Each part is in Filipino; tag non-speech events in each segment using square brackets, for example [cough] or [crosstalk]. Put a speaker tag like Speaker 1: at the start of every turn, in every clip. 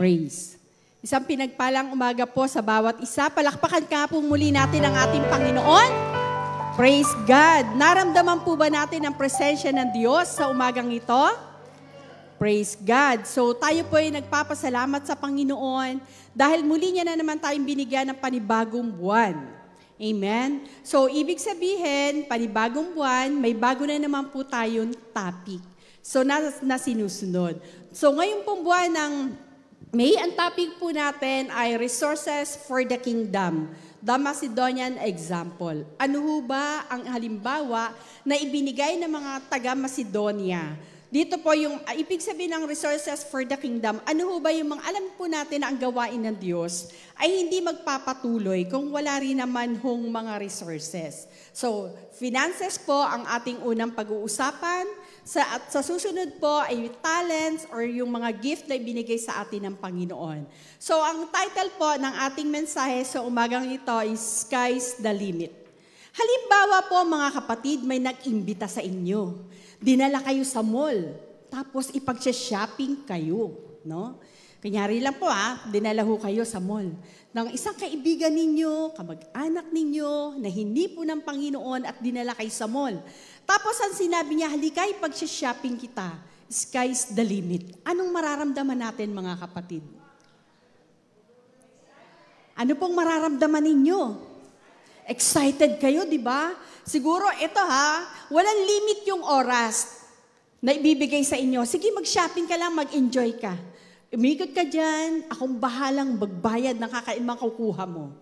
Speaker 1: praise. Isang pinagpalang umaga po sa bawat isa. Palakpakan ka po muli natin ang ating Panginoon. Praise God! Naramdaman po ba natin ang presensya ng Diyos sa umagang ito? Praise God! So tayo po ay nagpapasalamat sa Panginoon dahil muli niya na naman tayong binigyan ng panibagong buwan. Amen? So ibig sabihin, panibagong buwan, may bago na naman po tayong topic. So na, na sinusunod. So ngayon pong buwan ng may ang topic po natin ay Resources for the Kingdom, the Macedonian Example. Ano ho ba ang halimbawa na ibinigay ng mga taga-Macedonia? Dito po yung, ah, ibig sabihin ng resources for the kingdom, ano ho ba yung mga alam po natin na ang gawain ng Diyos ay hindi magpapatuloy kung wala rin naman hong mga resources. So, finances po ang ating unang pag-uusapan, sa, at sa susunod po ay talents or yung mga gift na binigay sa atin ng Panginoon. So ang title po ng ating mensahe sa umagang ito is Sky's the Limit. Halimbawa po mga kapatid, may nag-imbita sa inyo. Dinala kayo sa mall, tapos ipag-shopping kayo. No? Kanyari lang po ha, ah, dinala ho kayo sa mall ng isang kaibigan ninyo, kamag-anak ninyo, na hindi po ng Panginoon at dinala kayo sa mall. Tapos ang sinabi niya, halika'y ipag-shopping kita. Sky's the limit. Anong mararamdaman natin mga kapatid? Ano pong mararamdaman ninyo? Excited kayo, di ba? Siguro ito ha, walang limit yung oras na ibibigay sa inyo. Sige, mag-shopping ka lang, mag-enjoy ka. Umikot ka dyan, akong bahalang magbayad ng kakaimang kukuha mo.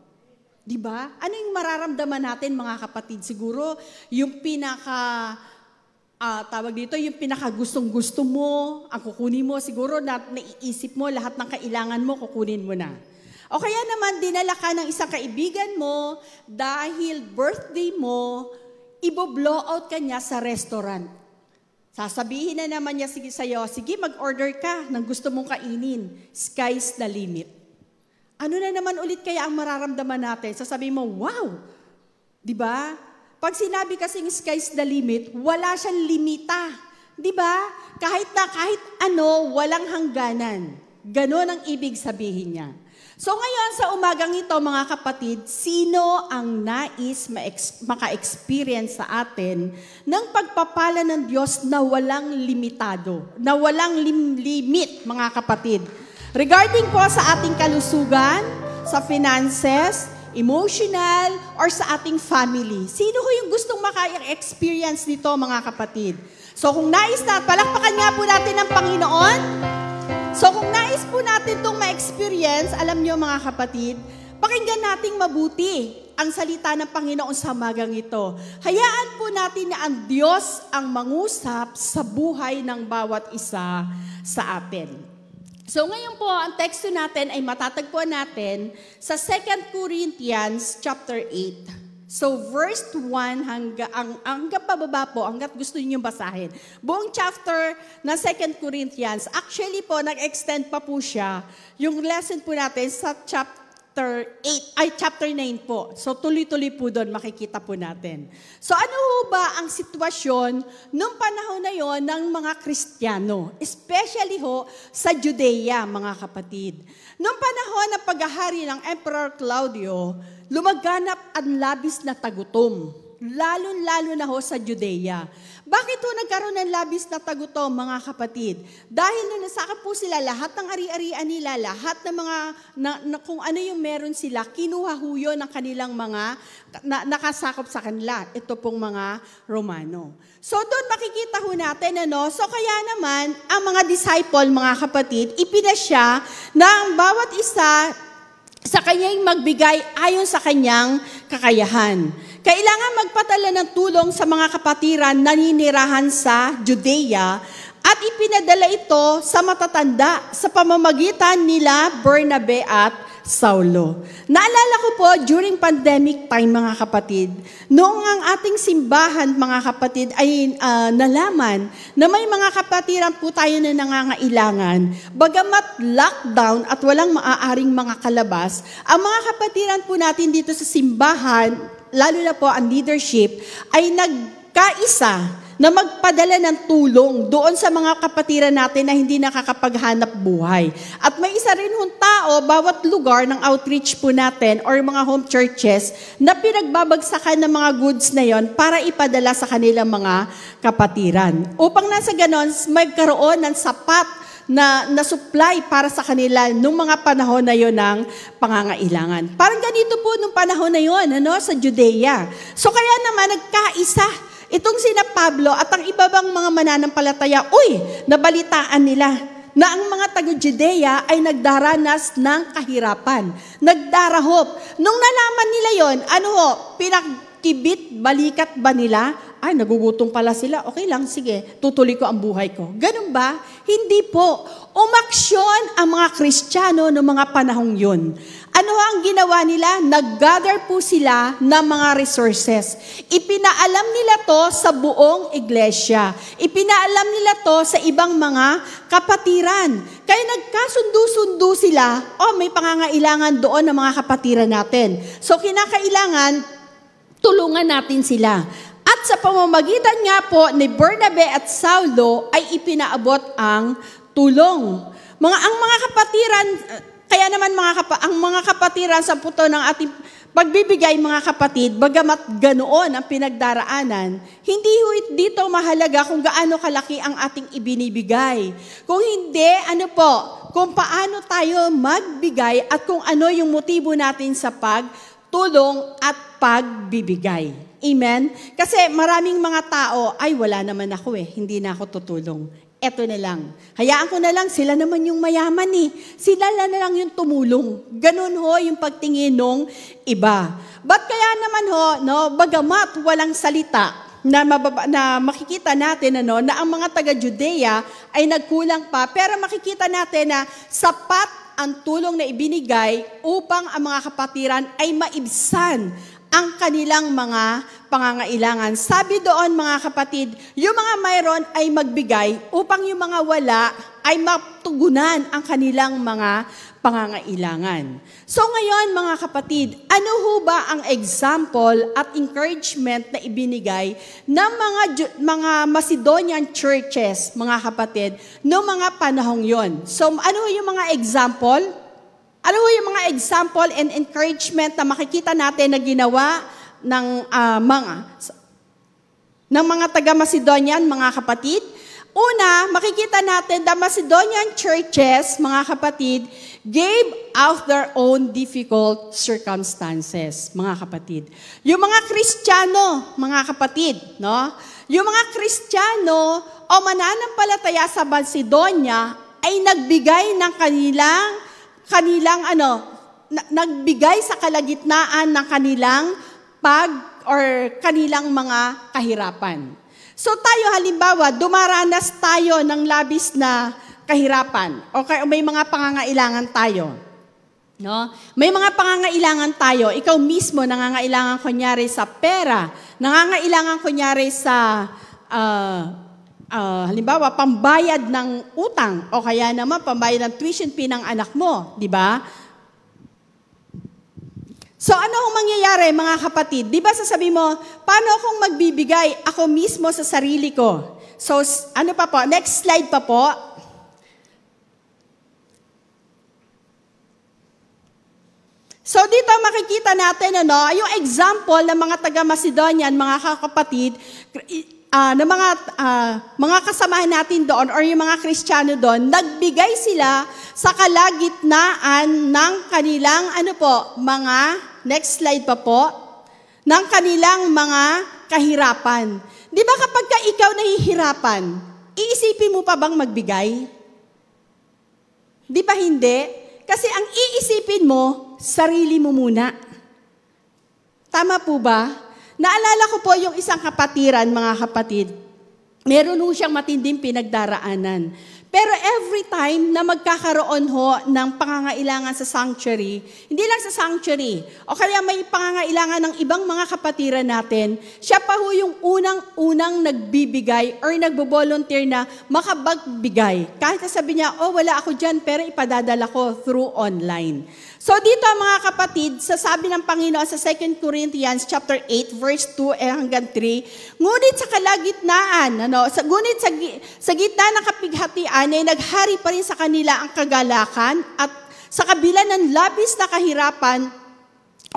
Speaker 1: Di ba? Ano yung mararamdaman natin mga kapatid? Siguro yung pinaka uh, tawag dito, yung pinaka gustong-gusto mo, ang kukunin mo, siguro na naiisip mo lahat ng kailangan mo, kukunin mo na. O kaya naman dinala ka ng isang kaibigan mo dahil birthday mo, ibo out ka niya sa restaurant. Sasabihin na naman niya sige sa'yo, sige mag-order ka ng gusto mong kainin. Sky's the limit. Ano na naman ulit kaya ang mararamdaman natin? Sasabihin mo, wow! Di ba? Pag sinabi kasing sky's the limit, wala siyang limita. Di ba? Kahit na kahit ano, walang hangganan. Ganon ang ibig sabihin niya. So ngayon sa umagang ito mga kapatid, sino ang nais maka-experience sa atin ng pagpapala ng Diyos na walang limitado, na walang lim- limit mga kapatid? Regarding po sa ating kalusugan, sa finances, emotional, or sa ating family. Sino ko yung gustong makaya-experience nito, mga kapatid? So kung nais na, palakpakan nga po natin ng Panginoon. So kung nais po natin itong ma-experience, alam nyo mga kapatid, pakinggan natin mabuti ang salita ng Panginoon sa magang ito. Hayaan po natin na ang Diyos ang mangusap sa buhay ng bawat isa sa atin. So ngayon po, ang teksto natin ay matatagpuan natin sa 2 Corinthians chapter 8. So verse 1 hanggang ang, hanggang pababa po, hanggat gusto niyo basahin. Buong chapter na 2 Corinthians, actually po, nag-extend pa po siya. Yung lesson po natin sa chapter chapter 8, ay chapter 9 po. So tuloy-tuloy po doon makikita po natin. So ano ho ba ang sitwasyon nung panahon na yon ng mga Kristiyano? Especially ho sa Judea, mga kapatid. Nung panahon ng paghahari ng Emperor Claudio, lumaganap ang labis na tagutom. Lalo-lalo na ho sa Judea. Bakit ho nagkaroon ng labis na tagutom, mga kapatid? Dahil nung nasakap po sila, lahat ng ari-arian nila, lahat ng mga, na, na, kung ano yung meron sila, kinuha ho yun ng kanilang mga, na, nakasakop sa kanila. Ito pong mga Romano. So doon makikita ho natin, ano? So kaya naman, ang mga disciple, mga kapatid, ipinasya na ang bawat isa sa kanyang magbigay ayon sa kanyang kakayahan. Kailangan magpatala ng tulong sa mga kapatiran naninirahan sa Judea at ipinadala ito sa matatanda sa pamamagitan nila Bernabe at Saulo. Naalala ko po during pandemic time mga kapatid, noong ang ating simbahan mga kapatid ay uh, nalaman na may mga kapatiran po tayo na nangangailangan. Bagamat lockdown at walang maaaring mga kalabas, ang mga kapatiran po natin dito sa simbahan lalo na po ang leadership, ay nagkaisa na magpadala ng tulong doon sa mga kapatiran natin na hindi nakakapaghanap buhay. At may isa rin hong tao, bawat lugar ng outreach po natin or mga home churches na pinagbabagsakan ng mga goods na yon para ipadala sa kanilang mga kapatiran. Upang nasa ganon, magkaroon ng sapat na, na supply para sa kanila nung mga panahon na yon ng pangangailangan. Parang ganito po nung panahon na yon ano, sa Judea. So kaya naman nagkaisa Itong sina Pablo at ang iba mga mananampalataya, uy, nabalitaan nila na ang mga taga Judea ay nagdaranas ng kahirapan, nagdarahop. Nung nalaman nila yon, ano ho, pinakibit, balikat ba nila? Ay, nagugutong pala sila. Okay lang, sige, tutuloy ko ang buhay ko. Ganun ba? Hindi po. Umaksyon ang mga Kristiyano noong mga panahong yun. Ano ang ginawa nila? Naggather po sila ng mga resources. Ipinaalam nila to sa buong iglesia. Ipinaalam nila to sa ibang mga kapatiran. Kaya nagkasundo-sundo sila, oh may pangangailangan doon ng mga kapatiran natin. So kinakailangan, tulungan natin sila. At sa pamamagitan nga po ni Bernabe at Saulo ay ipinaabot ang tulong. Mga ang mga kapatiran kaya naman mga kapa, ang mga kapatiran sa puto ng ating pagbibigay mga kapatid, bagamat ganoon ang pinagdaraanan, hindi dito mahalaga kung gaano kalaki ang ating ibinibigay. Kung hindi, ano po, kung paano tayo magbigay at kung ano yung motibo natin sa pag tulong at pagbibigay. Amen? Kasi maraming mga tao, ay wala naman ako eh, hindi na ako tutulong. Eto na lang. Hayaan ko na lang, sila naman yung mayaman eh. Sila na lang yung tumulong. Ganun ho yung pagtingin ng iba. Ba't kaya naman ho, no, bagamat walang salita, na, mababa, na makikita natin ano, na ang mga taga-Judea ay nagkulang pa. Pero makikita natin na sapat ang tulong na ibinigay upang ang mga kapatiran ay maibsan ang kanilang mga pangangailangan. Sabi doon mga kapatid, yung mga mayroon ay magbigay upang yung mga wala ay matugunan ang kanilang mga pangangailangan. So ngayon mga kapatid, ano ho ba ang example at encouragement na ibinigay ng mga, mga Macedonian churches, mga kapatid, noong mga panahong yon? So ano ho yung mga example? Ano ho yung mga example and encouragement na makikita natin na ginawa ng uh, mga ng mga taga-Macedonian, mga kapatid. Una, makikita natin the Macedonian churches, mga kapatid, gave out their own difficult circumstances, mga kapatid. Yung mga Kristiyano, mga kapatid, no? Yung mga Kristiyano o mananampalataya sa Macedonia ay nagbigay ng kanilang kanilang ano, na, nagbigay sa kalagitnaan ng kanilang pag or kanilang mga kahirapan. So tayo halimbawa, dumaranas tayo ng labis na kahirapan o may mga pangangailangan tayo. No? May mga pangangailangan tayo. Ikaw mismo nangangailangan kunyari sa pera, nangangailangan kunyari sa uh, uh, halimbawa pambayad ng utang o kaya naman pambayad ng tuition fee ng anak mo, di ba? So ano ang mangyayari mga kapatid? Di ba sasabi mo, paano akong magbibigay ako mismo sa sarili ko? So ano pa po? Next slide pa po. So dito makikita natin ano, yung example ng mga taga Macedonian, mga kapatid, uh, ah, ng mga, uh, mga kasamahan natin doon or yung mga Kristiyano doon, nagbigay sila sa kalagitnaan ng kanilang, ano po, mga, next slide pa po, ng kanilang mga kahirapan. Di ba kapag ka ikaw nahihirapan, iisipin mo pa bang magbigay? Di ba hindi? Kasi ang iisipin mo, sarili mo muna. Tama po ba? Naalala ko po yung isang kapatiran, mga kapatid. Meron ho siyang matinding pinagdaraanan. Pero every time na magkakaroon ho ng pangangailangan sa sanctuary, hindi lang sa sanctuary, o kaya may pangangailangan ng ibang mga kapatiran natin, siya pa ho yung unang-unang nagbibigay or nagbo-volunteer na makabagbigay. Kahit na sabi niya, oh wala ako dyan, pero ipadadala ko through online. So dito mga kapatid, sasabi ng Panginoon sa 2 Corinthians chapter 8 verse 2 eh, hanggang 3, ngunit sa kalagitnaan, ano, sa gunit sa, sa gitna ng kapighatian ay eh, naghari pa rin sa kanila ang kagalakan at sa kabila ng labis na kahirapan,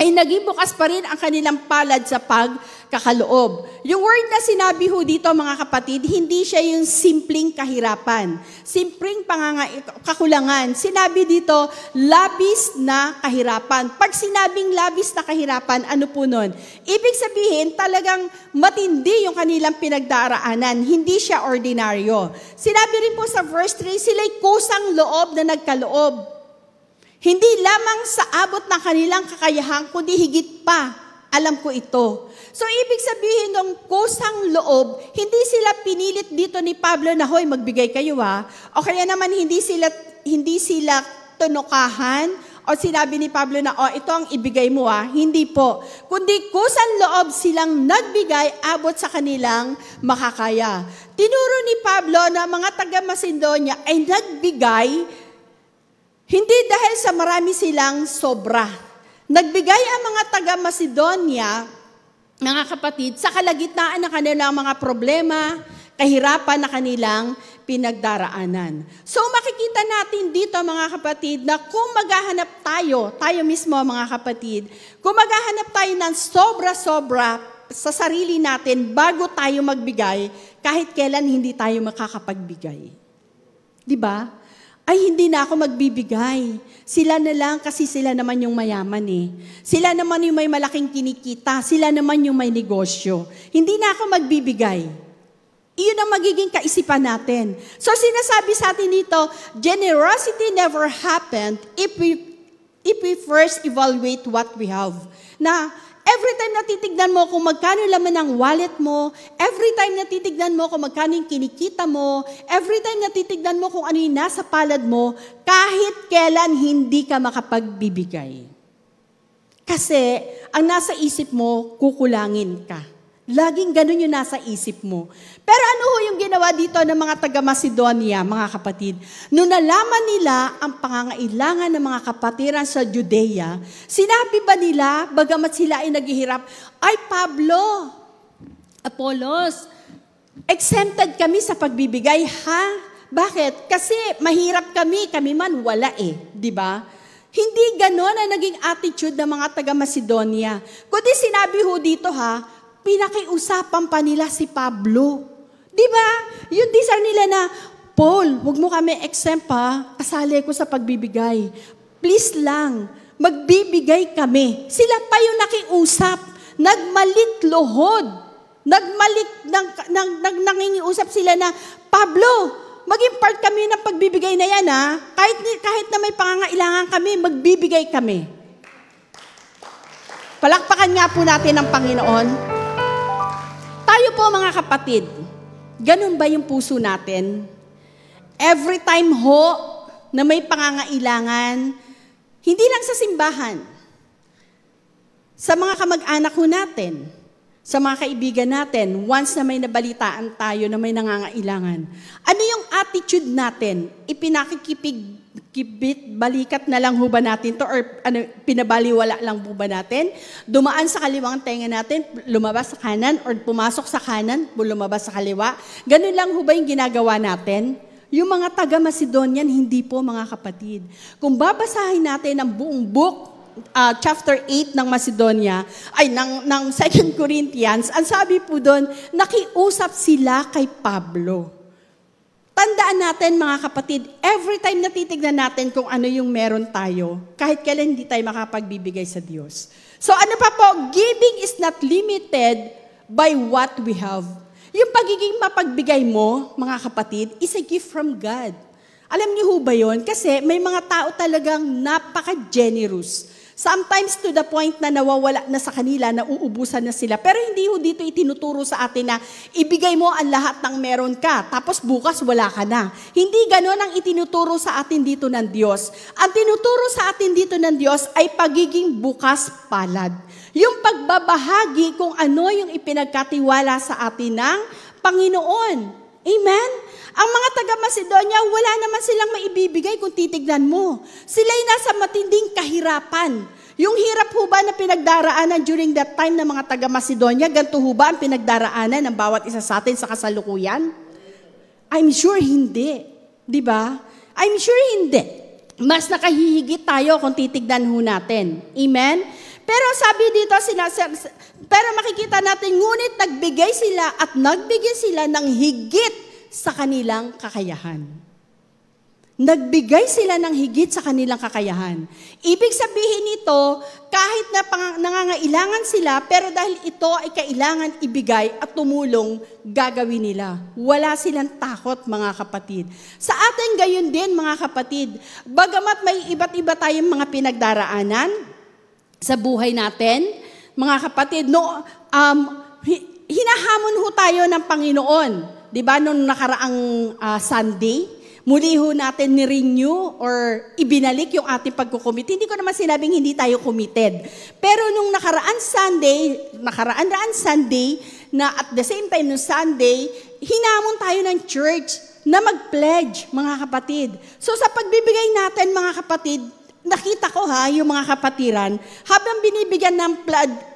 Speaker 1: ay naging bukas pa rin ang kanilang palad sa pagkakaloob. Yung word na sinabi ho dito mga kapatid, hindi siya yung simpleng kahirapan, simpleng panganga kakulangan. Sinabi dito, labis na kahirapan. Pag sinabing labis na kahirapan, ano po nun? Ibig sabihin, talagang matindi yung kanilang pinagdaraanan, hindi siya ordinaryo. Sinabi rin po sa verse 3, sila'y kusang loob na nagkaloob hindi lamang sa abot ng kanilang kakayahan, kundi higit pa. Alam ko ito. So, ibig sabihin ng kusang loob, hindi sila pinilit dito ni Pablo na, hoy, magbigay kayo ha. O kaya naman hindi sila, hindi sila tunukahan o sinabi ni Pablo na, oh, ito ang ibigay mo ha. Hindi po. Kundi kusang loob silang nagbigay abot sa kanilang makakaya. Tinuro ni Pablo na mga taga Macedonia ay nagbigay hindi dahil sa marami silang sobra. Nagbigay ang mga taga Macedonia, mga kapatid, sa kalagitnaan ng kanilang mga problema, kahirapan na kanilang pinagdaraanan. So makikita natin dito mga kapatid na kung maghahanap tayo, tayo mismo mga kapatid, kung maghahanap tayo ng sobra-sobra sa sarili natin bago tayo magbigay kahit kailan hindi tayo makakapagbigay. 'Di ba? ay hindi na ako magbibigay. Sila na lang kasi sila naman yung mayaman eh. Sila naman yung may malaking kinikita. Sila naman yung may negosyo. Hindi na ako magbibigay. Iyon ang magiging kaisipan natin. So sinasabi sa atin dito, generosity never happened if we, if we first evaluate what we have. Na Every time natitignan mo kung magkano laman ng wallet mo, every time natitignan mo kung magkano yung kinikita mo, every time natitignan mo kung ano yung nasa palad mo, kahit kailan hindi ka makapagbibigay. Kasi ang nasa isip mo, kukulangin ka. Laging ganun yung nasa isip mo. Pero ano ho yung ginawa dito ng mga taga-Macedonia, mga kapatid? Noong nalaman nila ang pangangailangan ng mga kapatiran sa Judea, sinabi ba nila, bagamat sila ay naghihirap, ay Pablo, Apolos, exempted kami sa pagbibigay, ha? Bakit? Kasi mahirap kami, kami man wala eh, di ba? Hindi ganon ang naging attitude ng mga taga-Macedonia. Kundi sinabi ho dito ha, pinakiusapan pa nila si Pablo. Di ba? these are nila na, Paul, huwag mo kami exempt pa, kasali ko sa pagbibigay. Please lang, magbibigay kami. Sila pa yung nakiusap, nagmalit lohod, nagmalit, nang, nang, nang, nangingiusap sila na, Pablo, maging part kami ng pagbibigay na yan, ha? Kahit, kahit na may pangangailangan kami, magbibigay kami. Palakpakan nga po natin ang Panginoon. Tayo po mga kapatid, Ganun ba yung puso natin? Every time ho na may pangangailangan, hindi lang sa simbahan, sa mga kamag-anak ho natin, sa mga kaibigan natin, once na may nabalitaan tayo na may nangangailangan, ano yung attitude natin? Ipinakikipig kibit, balikat na lang huba natin to or ano, pinabaliwala lang huba natin. Dumaan sa kaliwang tenga natin, lumabas sa kanan or pumasok sa kanan, lumabas sa kaliwa. Ganun lang huba yung ginagawa natin. Yung mga taga-Macedonian, hindi po mga kapatid. Kung babasahin natin ang buong book uh, chapter 8 ng Macedonia, ay ng, ng 2 [laughs] Corinthians, ang sabi po doon, nakiusap sila kay Pablo. Tandaan natin mga kapatid, every time natitignan natin kung ano yung meron tayo, kahit kailan hindi tayo makapagbibigay sa Diyos. So ano pa po, giving is not limited by what we have. Yung pagiging mapagbigay mo, mga kapatid, is a gift from God. Alam niyo ho ba yun? Kasi may mga tao talagang napaka-generous. Sometimes to the point na nawawala na sa kanila, nauubusan na sila. Pero hindi ho dito itinuturo sa atin na ibigay mo ang lahat ng meron ka, tapos bukas wala ka na. Hindi ganon ang itinuturo sa atin dito ng Diyos. Ang tinuturo sa atin dito ng Diyos ay pagiging bukas palad. Yung pagbabahagi kung ano yung ipinagkatiwala sa atin ng Panginoon. Amen? Ang mga taga Macedonia, wala naman silang maibibigay kung titignan mo. Sila'y nasa matinding kahirapan. Yung hirap ho ba na pinagdaraanan during that time ng mga taga Macedonia, ganito ho ba ang pinagdaraanan ng bawat isa sa atin sa kasalukuyan? I'm sure hindi. Di ba? I'm sure hindi. Mas nakahihigit tayo kung titignan ho natin. Amen? Pero sabi dito, sinasa, pero makikita natin, ngunit nagbigay sila at nagbigay sila ng higit sa kanilang kakayahan. Nagbigay sila ng higit sa kanilang kakayahan. Ibig sabihin nito, kahit na pang- nangangailangan sila, pero dahil ito ay kailangan ibigay at tumulong, gagawin nila. Wala silang takot, mga kapatid. Sa atin gayon din, mga kapatid, bagamat may iba't iba tayong mga pinagdaraanan sa buhay natin, mga kapatid, no, um, hinahamon ho tayo ng Panginoon 'di ba nung nakaraang uh, Sunday, muli ho natin ni-renew or ibinalik yung ating pagkukomit. Hindi ko naman sinabing hindi tayo committed. Pero nung nakaraan Sunday, nakaraan-raan Sunday, na at the same time nung Sunday, hinamon tayo ng church na mag-pledge, mga kapatid. So sa pagbibigay natin, mga kapatid, nakita ko ha, yung mga kapatiran, habang binibigyan ng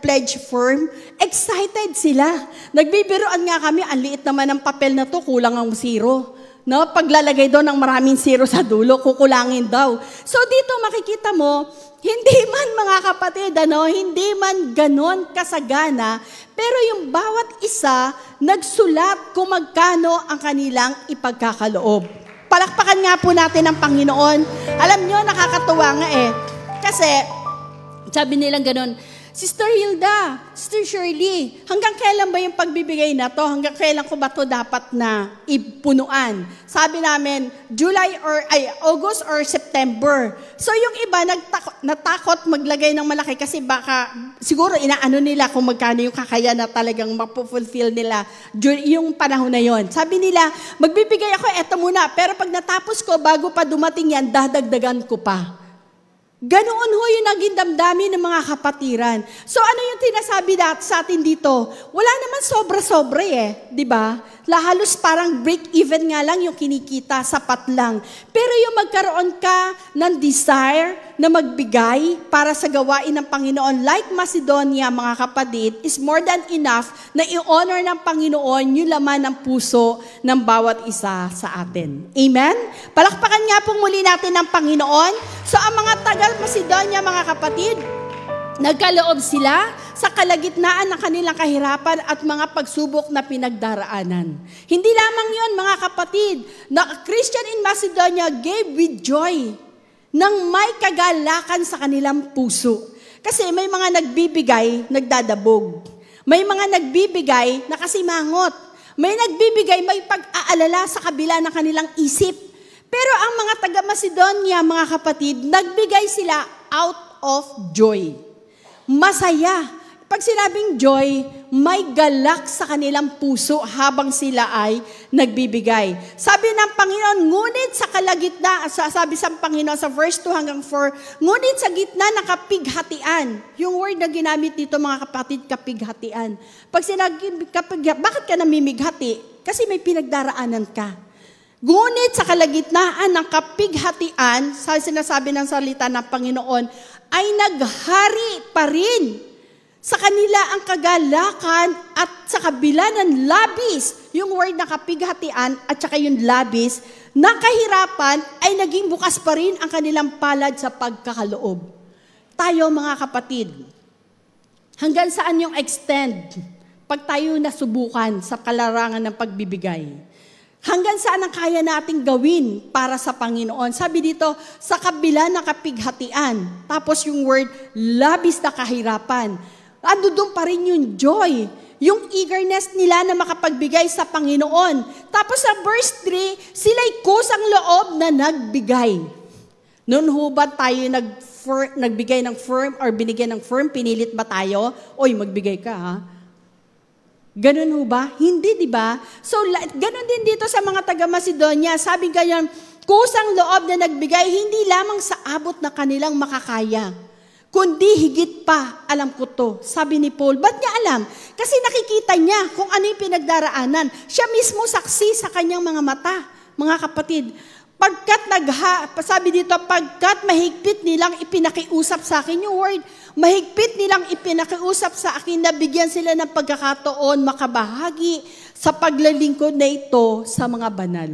Speaker 1: pledge form, excited sila. Nagbibiroan nga kami, ang liit naman ng papel na to, kulang ang zero. No? Paglalagay doon ng maraming zero sa dulo, kukulangin daw. So dito makikita mo, hindi man mga kapatid, ano, hindi man ganon kasagana, pero yung bawat isa nagsulat kung magkano ang kanilang ipagkakaloob. Palakpakan nga po natin ang Panginoon. Alam nyo, nakakatuwa nga eh. Kasi, sabi nilang ganun, Sister Hilda, Sister Shirley, hanggang kailan ba yung pagbibigay na to? Hanggang kailan ko ba to dapat na ipunuan? Sabi namin, July or, ay, August or September. So yung iba, nagtako, natakot maglagay ng malaki kasi baka, siguro inaano nila kung magkano yung kakaya na talagang mapufulfill nila yung panahon na yon. Sabi nila, magbibigay ako, eto muna. Pero pag natapos ko, bago pa dumating yan, dadagdagan ko pa. Ganoon ho yung naging damdamin ng mga kapatiran. So ano yung tinasabi sa atin dito? Wala naman sobra-sobra eh, di ba? Lahalos parang break-even nga lang yung kinikita, sapat lang. Pero yung magkaroon ka ng desire, na magbigay para sa gawain ng Panginoon like Macedonia, mga kapatid, is more than enough na i-honor ng Panginoon yung laman ng puso ng bawat isa sa atin. Amen? Palakpakan nga pong muli natin ng Panginoon. So ang mga tagal Macedonia, mga kapatid, Nagkaloob sila sa kalagitnaan ng kanilang kahirapan at mga pagsubok na pinagdaraanan. Hindi lamang yon mga kapatid, na Christian in Macedonia gave with joy ng may kagalakan sa kanilang puso. Kasi may mga nagbibigay, nagdadabog. May mga nagbibigay, na kasimangot. May nagbibigay, may pag-aalala sa kabila ng kanilang isip. Pero ang mga taga Macedonia, mga kapatid, nagbigay sila out of joy. Masaya pag sinabing joy, may galak sa kanilang puso habang sila ay nagbibigay. Sabi ng Panginoon, ngunit sa kalagitna, sabi sa Panginoon sa verse 2 hanggang 4, ngunit sa gitna ng kapighatian. Yung word na ginamit dito mga kapatid, kapighatian. Pag sinabi, kapig, bakit ka namimighati? Kasi may pinagdaraanan ka. Ngunit sa kalagitnaan ng kapighatian, sa sinasabi ng salita ng Panginoon, ay naghari pa rin sa kanila ang kagalakan at sa kabila ng labis, yung word na kapighatian at saka yung labis, na kahirapan ay naging bukas pa rin ang kanilang palad sa pagkakaloob. Tayo mga kapatid, hanggang saan yung extend pag tayo nasubukan sa kalarangan ng pagbibigay? Hanggang saan ang kaya nating gawin para sa Panginoon? Sabi dito, sa kabila ng kapighatian, tapos yung word, labis na kahirapan ando doon pa rin yung joy, yung eagerness nila na makapagbigay sa Panginoon. Tapos sa verse 3, sila'y kusang loob na nagbigay. Noon ho ba tayo nag nagbigay ng firm or binigyan ng firm, pinilit ba tayo? Oy, magbigay ka ha. Ganun ho ba? Hindi, di ba? So, ganun din dito sa mga taga-Macedonia. Sabi ganyan, kusang loob na nagbigay, hindi lamang sa abot na kanilang makakaya kundi higit pa, alam ko to. Sabi ni Paul, ba't niya alam? Kasi nakikita niya kung ano yung pinagdaraanan. Siya mismo saksi sa kanyang mga mata, mga kapatid. Pagkat nagha, sabi dito, pagkat mahigpit nilang ipinakiusap sa akin yung word, mahigpit nilang ipinakiusap sa akin na bigyan sila ng pagkakataon makabahagi sa paglalingkod na ito sa mga banal.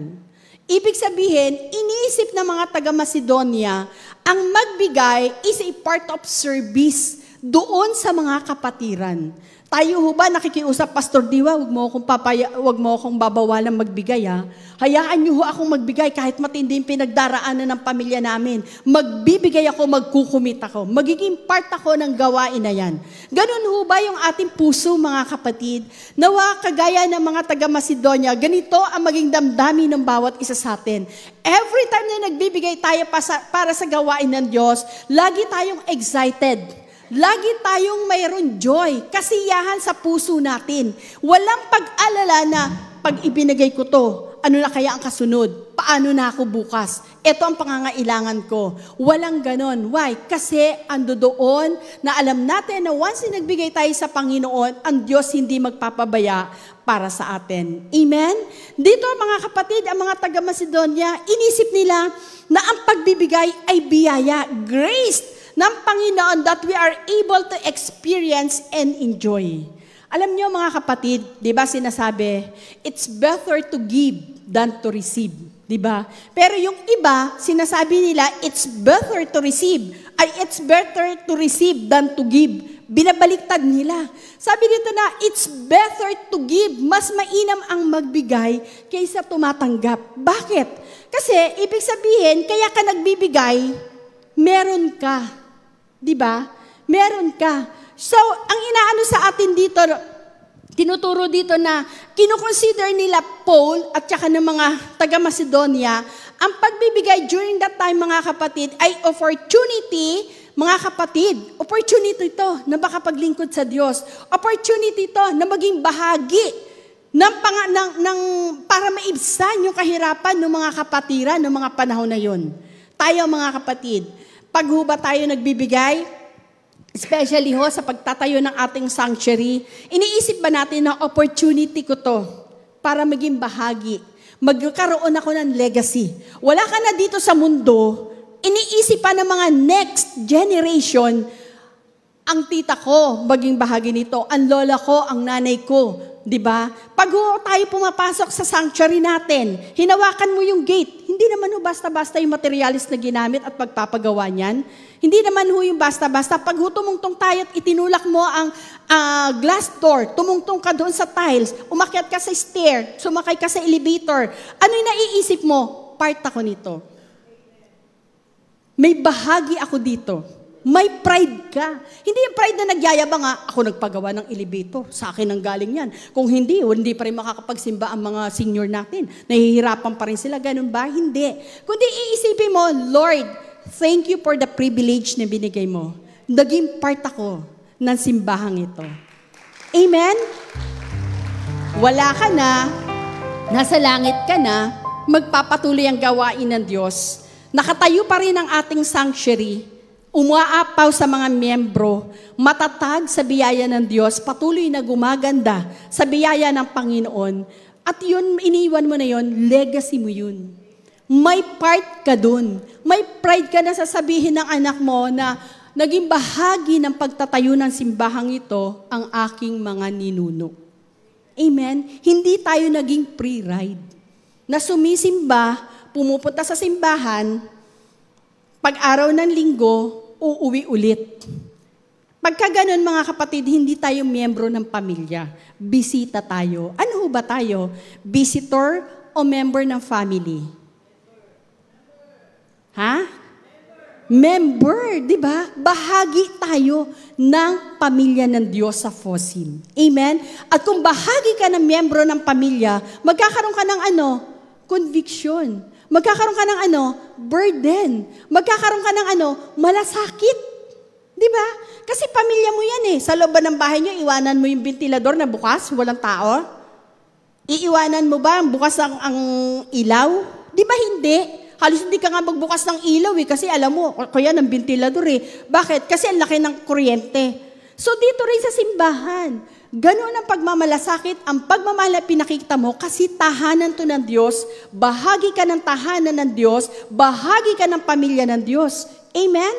Speaker 1: Ibig sabihin, iniisip ng mga taga-Macedonia ang magbigay is a part of service doon sa mga kapatiran. Tayo ho ba nakikiusap, Pastor Diwa, wag mo akong, papaya, wag mo akong babawalan magbigay ha. Hayaan niyo ho akong magbigay kahit matindi yung pinagdaraanan ng pamilya namin. Magbibigay ako, magkukumit ako. Magiging part ako ng gawain na yan. Ganun ho ba yung ating puso mga kapatid? Nawa kagaya ng mga taga Macedonia, ganito ang maging damdamin ng bawat isa sa atin. Every time na nagbibigay tayo para sa gawain ng Diyos, lagi tayong excited Lagi tayong mayroon joy, kasiyahan sa puso natin. Walang pag-alala na pag ibinigay ko to, ano na kaya ang kasunod? Paano na ako bukas? Ito ang pangangailangan ko. Walang ganon. Why? Kasi ando doon na alam natin na once nagbigay tayo sa Panginoon, ang Diyos hindi magpapabaya para sa atin. Amen? Dito mga kapatid, ang mga taga-Macedonia, inisip nila na ang pagbibigay ay biyaya, grace ng Panginoon that we are able to experience and enjoy. Alam niyo mga kapatid, 'di ba sinasabi, it's better to give than to receive, 'di ba? Pero yung iba, sinasabi nila it's better to receive, ay it's better to receive than to give. Binabaliktad nila. Sabi dito na, it's better to give. Mas mainam ang magbigay kaysa tumatanggap. Bakit? Kasi, ibig sabihin, kaya ka nagbibigay, meron ka. Di ba? Meron ka. So, ang inaano sa atin dito, tinuturo dito na kinukonsider nila Paul at saka ng mga taga-Macedonia, ang pagbibigay during that time, mga kapatid, ay opportunity mga kapatid, opportunity ito na makapaglingkod sa Diyos. Opportunity ito na maging bahagi ng, pang, ng, ng para maibsan yung kahirapan ng mga kapatiran ng mga panahon na yon. Tayo mga kapatid, pag ho ba tayo nagbibigay, especially ho sa pagtatayo ng ating sanctuary, iniisip ba natin na opportunity ko to para maging bahagi? Magkaroon ako ng legacy. Wala ka na dito sa mundo, iniisip pa ng mga next generation ang tita ko, maging bahagi nito. Ang lola ko, ang nanay ko, Di ba? Pag ho, tayo pumapasok sa sanctuary natin, hinawakan mo yung gate. Hindi naman ho basta-basta yung materialis na ginamit at pagpapagawa niyan. Hindi naman ho yung basta-basta. Pag ho, tumungtong tayo at itinulak mo ang uh, glass door, tumungtong ka doon sa tiles, umakyat ka sa stair, sumakay ka sa elevator. Ano yung naiisip mo? Part ako nito. May bahagi ako dito. May pride ka. Hindi yung pride na nagyayabang, ha? Ah, ako nagpagawa ng elevator, sa akin ang galing yan. Kung hindi, hindi pa rin makakapagsimba ang mga senior natin. Nahihirapan pa rin sila, ganun ba? Hindi. Kundi iisipin mo, Lord, thank you for the privilege na binigay mo. Naging part ako ng simbahang ito. Amen? Wala ka na, nasa langit ka na, magpapatuloy ang gawain ng Diyos. Nakatayo pa rin ang ating sanctuary, umaapaw sa mga miyembro, matatag sa biyaya ng Diyos, patuloy na gumaganda sa biyaya ng Panginoon. At yun, iniwan mo na yun, legacy mo yun. May part ka dun. May pride ka na sasabihin ng anak mo na naging bahagi ng pagtatayo ng simbahang ito ang aking mga ninuno. Amen? Hindi tayo naging pre-ride. Na sumisimba, pumupunta sa simbahan, pag araw ng linggo, uuwi ulit. Pagka ganun, mga kapatid, hindi tayo miyembro ng pamilya. Bisita tayo. Ano ba tayo? Visitor o member ng family? Ha? Member, di ba? Bahagi tayo ng pamilya ng Diyos sa Fosim. Amen? At kung bahagi ka ng miyembro ng pamilya, magkakaroon ka ng ano? Conviction Magkakaroon ka ng ano? Burden. Magkakaroon ka ng ano? Malasakit. Di ba? Kasi pamilya mo yan eh. Sa loob ng bahay niyo, iwanan mo yung ventilador na bukas, walang tao? Iiwanan mo ba ang bukas ang, ang ilaw? Di ba hindi? Halos hindi ka nga magbukas ng ilaw eh, kasi alam mo, kaya ng ventilador eh. Bakit? Kasi ang laki ng kuryente. So dito rin sa simbahan, Ganoon ang pagmamalasakit, ang pagmamahal na pinakita mo kasi tahanan to ng Diyos, bahagi ka ng tahanan ng Diyos, bahagi ka ng pamilya ng Diyos. Amen?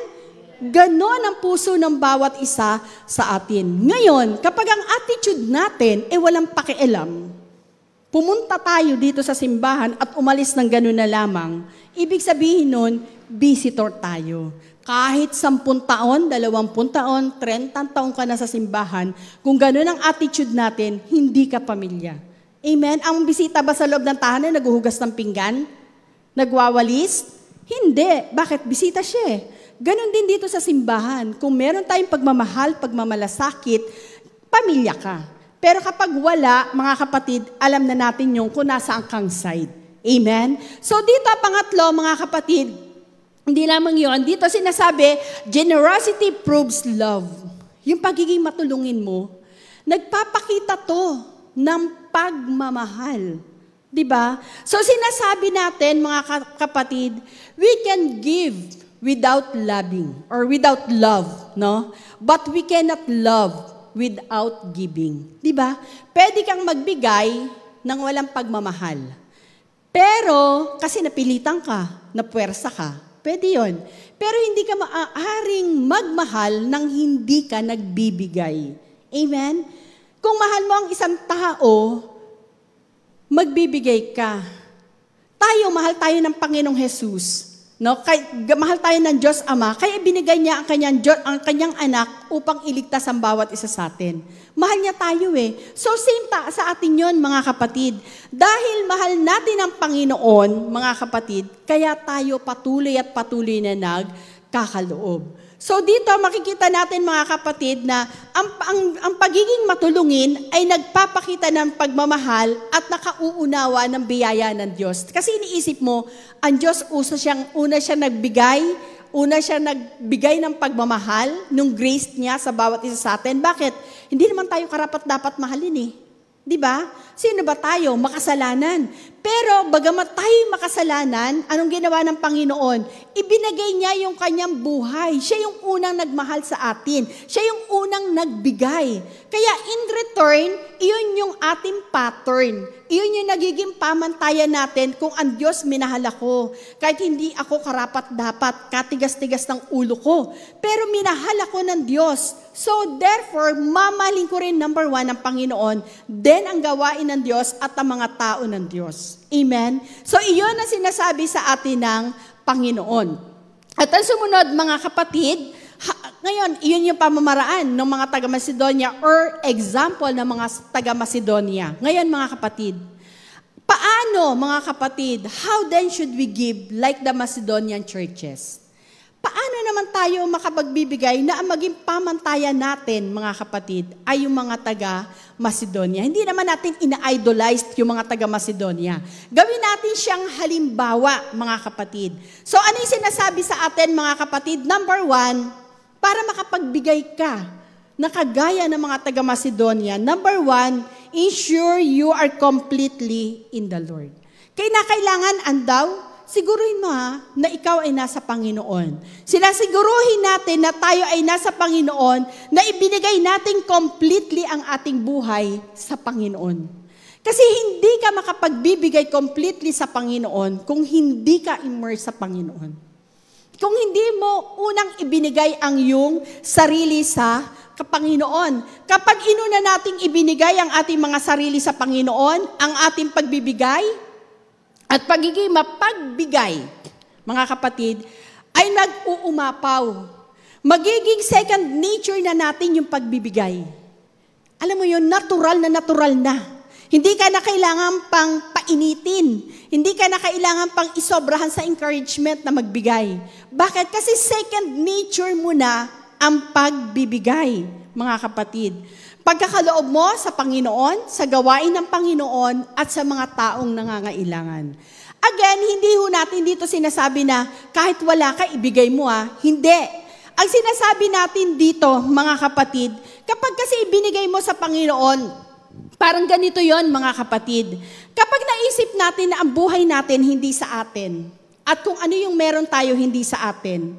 Speaker 1: Ganon ang puso ng bawat isa sa atin. Ngayon, kapag ang attitude natin ay eh, walang pakialam, pumunta tayo dito sa simbahan at umalis ng ganun na lamang, ibig sabihin nun, visitor tayo. Kahit 10 taon, 20 taon, 30 taon ka na sa simbahan, kung ganun ang attitude natin, hindi ka pamilya. Amen? Ang bisita ba sa loob ng tahanan, naguhugas ng pinggan? Nagwawalis? Hindi. Bakit? Bisita siya eh. Ganon din dito sa simbahan. Kung meron tayong pagmamahal, pagmamalasakit, pamilya ka. Pero kapag wala, mga kapatid, alam na natin yung kung nasaan kang side. Amen? So dito, pangatlo, mga kapatid, hindi lamang yon dito sinasabi, generosity proves love. Yung pagiging matulungin mo, nagpapakita to ng pagmamahal. 'Di ba? So sinasabi natin mga kapatid, we can give without loving or without love, no? But we cannot love without giving. 'Di ba? Pwede kang magbigay ng walang pagmamahal. Pero kasi napilitan ka, napuwersa ka, Pwede yon. Pero hindi ka maaaring ah, magmahal nang hindi ka nagbibigay. Amen? Kung mahal mo ang isang tao, magbibigay ka. Tayo, mahal tayo ng Panginoong Jesus. No? Kay, mahal tayo ng Diyos Ama, kaya binigay niya ang kanyang, Diyos, ang kanyang anak upang iligtas ang bawat isa sa atin. Mahal niya tayo eh. So same ta sa atin yon mga kapatid. Dahil mahal natin ang Panginoon, mga kapatid, kaya tayo patuloy at patuloy na nagkakaloob. So dito makikita natin mga kapatid na ang, ang, ang pagiging matulungin ay nagpapakita ng pagmamahal at nakauunawa ng biyaya ng Diyos. Kasi iniisip mo, ang Diyos uso siyang, una siya nagbigay, una siya nagbigay ng pagmamahal, nung grace niya sa bawat isa sa atin. Bakit? Hindi naman tayo karapat dapat mahalin eh. Di ba? Sino ba tayo? Makasalanan. Pero bagamat tayo makasalanan, anong ginawa ng Panginoon? Ibinagay niya yung kanyang buhay. Siya yung unang nagmahal sa atin. Siya yung unang nagbigay. Kaya in return, iyon yung ating pattern. Iyon yung nagiging pamantayan natin kung ang Diyos minahal ako. Kahit hindi ako karapat-dapat, katigas-tigas ng ulo ko. Pero minahal ako ng Diyos. So therefore, mamaling ko rin number one ng Panginoon. Then ang gawain gawain ng Diyos at ang mga tao ng Diyos. Amen? So iyon ang sinasabi sa atin ng Panginoon. At ang sumunod mga kapatid, ha, ngayon, iyon yung pamamaraan ng mga taga-Macedonia or example ng mga taga-Macedonia. Ngayon mga kapatid, paano mga kapatid, how then should we give like the Macedonian churches? naman tayo makapagbibigay na ang maging pamantayan natin, mga kapatid, ay yung mga taga-Macedonia. Hindi naman natin ina-idolize yung mga taga-Macedonia. Gawin natin siyang halimbawa, mga kapatid. So ano yung sinasabi sa atin, mga kapatid? Number one, para makapagbigay ka na kagaya ng mga taga-Macedonia, number one, ensure you are completely in the Lord. Kaya na kailangan andaw, siguruhin mo ha, na ikaw ay nasa Panginoon. Sila siguruhin natin na tayo ay nasa Panginoon, na ibinigay natin completely ang ating buhay sa Panginoon. Kasi hindi ka makapagbibigay completely sa Panginoon kung hindi ka immersed sa Panginoon. Kung hindi mo unang ibinigay ang iyong sarili sa kapanginoon. Kapag inuna nating ibinigay ang ating mga sarili sa Panginoon, ang ating pagbibigay at pagiging mapagbigay, mga kapatid, ay nag-uumapaw. Magiging second nature na natin yung pagbibigay. Alam mo yun, natural na natural na. Hindi ka na kailangan pang painitin. Hindi ka na kailangan pang isobrahan sa encouragement na magbigay. Bakit? Kasi second nature mo na ang pagbibigay, mga kapatid. Pagkakaloob mo sa Panginoon, sa gawain ng Panginoon, at sa mga taong nangangailangan. Again, hindi ho natin dito sinasabi na kahit wala ka, ibigay mo ah. Hindi. Ang sinasabi natin dito, mga kapatid, kapag kasi ibinigay mo sa Panginoon, Parang ganito yon mga kapatid. Kapag naisip natin na ang buhay natin hindi sa atin, at kung ano yung meron tayo hindi sa atin,